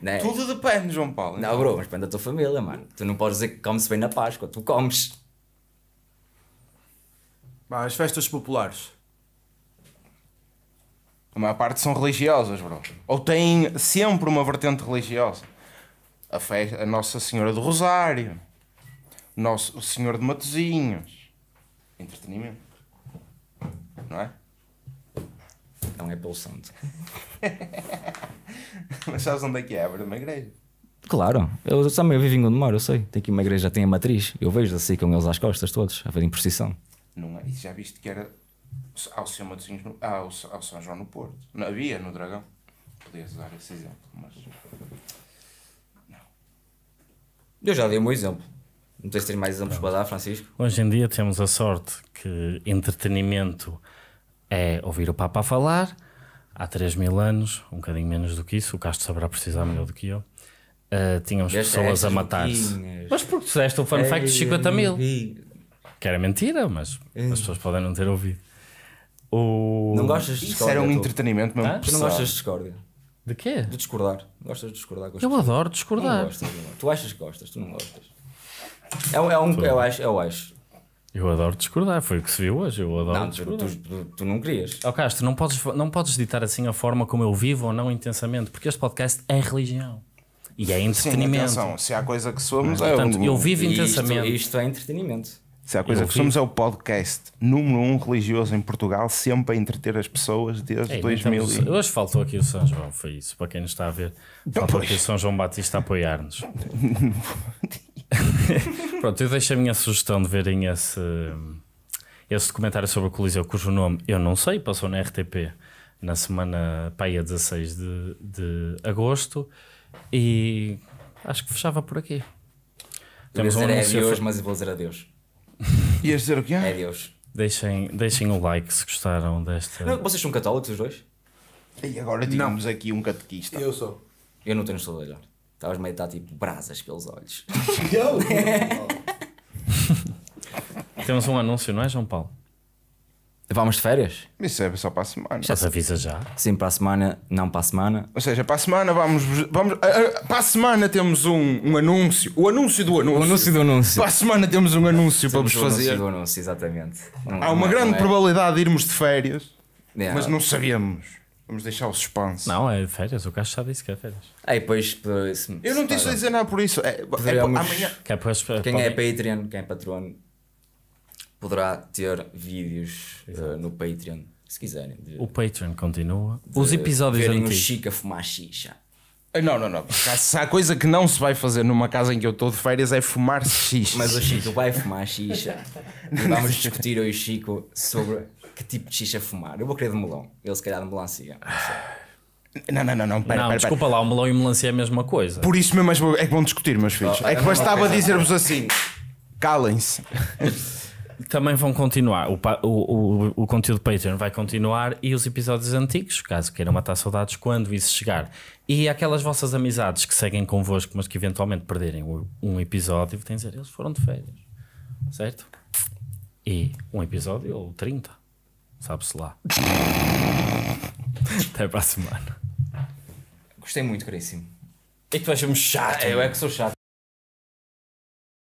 né? Tudo depende, João Paulo. Não, então. bro, mas depende da tua família, mano. Tu não podes dizer que come-se bem na Páscoa. Tu comes. Bah, as festas populares. A maior parte são religiosas, bro. Ou têm sempre uma vertente religiosa. A, fe... a Nossa Senhora do Rosário. Nosso, o Senhor de Matozinhos. Entretenimento. Não é? Não é pelo santo. [laughs] Mas sabes onde é que é? Abre uma igreja. Claro, eu também vivo em onde moro, eu sei. Tem aqui uma igreja, tem a matriz. Eu vejo assim com eles às costas todos, a em procissão. Não é? E já viste que era ao São, Matosinhos ao, ao São João no Porto? Não, havia no Dragão. Podias usar esse exemplo, mas. Não. Eu já dei um exemplo. Não sei se tens mais exemplos para dar, Francisco. Hoje em dia temos a sorte que entretenimento é ouvir o Papa falar. Há 3 mil anos, um bocadinho menos do que isso, o Castro saberá precisar melhor do que eu. Uh, tínhamos pessoas é a matar-se. Mas porque disseste o fun é, fact de 50 mil. Que era mentira, mas é. as pessoas podem não ter ouvido. O... Não gostas de discórdia? Isso era um entretenimento mesmo. Ah? Tu não gostas de discórdia? De quê? De discordar. Gostas de discordar com as Eu adoro discordar. Não gostas, não. Tu achas que gostas, tu não gostas. É, é um, é eu acho, eu acho. Eu adoro discordar, foi o que se viu hoje. Eu adoro não, discordar. tu, tu não querias. Ó Castro, não podes, não podes ditar assim a forma como eu vivo ou não intensamente, porque este podcast é religião e é entretenimento. Sim, atenção, se há coisa que somos, é, Portanto, eu vivo e intensamente. Isto, isto é entretenimento. Se há coisa eu que somos é o podcast número um religioso em Portugal, sempre a entreter as pessoas desde Ei, 2000. Então, hoje faltou aqui o São João, foi isso, para quem nos está a ver. Faltou pois. aqui o São João Batista a apoiar-nos. [laughs] [laughs] Pronto, eu deixo a minha sugestão de verem esse, esse documentário sobre o Coliseu, cujo nome eu não sei, passou na RTP na semana paia 16 de, de agosto e acho que fechava por aqui. Temos um é anúncio. É Deus, mas vou dizer adeus. [laughs] Ias dizer o quê? É Deus Deixem, deixem o like se gostaram desta. Não, vocês são católicos os dois? E agora tínhamos não. aqui um catequista. Eu sou. Eu não tenho estado a olhar. Estavas meio a dar tipo brasas pelos olhos. [laughs] Temos um anúncio, não é, João Paulo? Vamos de férias? Isso é só para a semana. Já se avisa já. Sim, para a semana, não para a semana. Ou seja, para a semana vamos. vamos eh, eh, para a semana temos um, um anúncio. O anúncio do anúncio. O anúncio do anúncio. Para a semana temos um anúncio temos para vos fazer. O anúncio do anúncio, exatamente. Não, Há uma não, é- grande não é? probabilidade de irmos de férias, mas não sabíamos. Vamos deixar o suspense. Não, é férias, o gajo já disse que é férias. Ah, depois. Eh, eu não tenho a dizer nada por isso. É, é, é amanhã... É eh, quem, é, quem é Patreon, quem é Patreon, poderá ter vídeos uh, no Patreon, se quiserem. De, o Patreon continua. Os episódios antigos. o Chico a fumar xixa. Ah, não, não, não. Se há coisa que não se vai fazer numa casa em que eu estou de férias é fumar [laughs] xixa. Mas o Chico vai fumar xixa. [laughs] Vamos discutir eu e o Chico sobre que tipo de xixa fumar? Eu vou querer de melão. Ele se calhar de melancia. Não Não, não, não, não, pera, não pera, desculpa pera. lá, o melão e o melancia é a mesma coisa. Por isso mesmo é que vão é discutir, meus filhos. Oh, é que bastava dizer-vos assim: calem-se. [laughs] Também vão continuar. O, o, o, o conteúdo Patreon vai continuar e os episódios antigos, caso queiram matar saudades, quando isso chegar. E aquelas vossas amizades que seguem convosco, mas que eventualmente perderem um episódio, têm de dizer: eles foram de férias, certo? E um episódio ou 30. Sabe-se lá. [laughs] Até para a semana. Gostei muito, Caríssimo. É que tu achas-me chato. É, eu é que sou chato.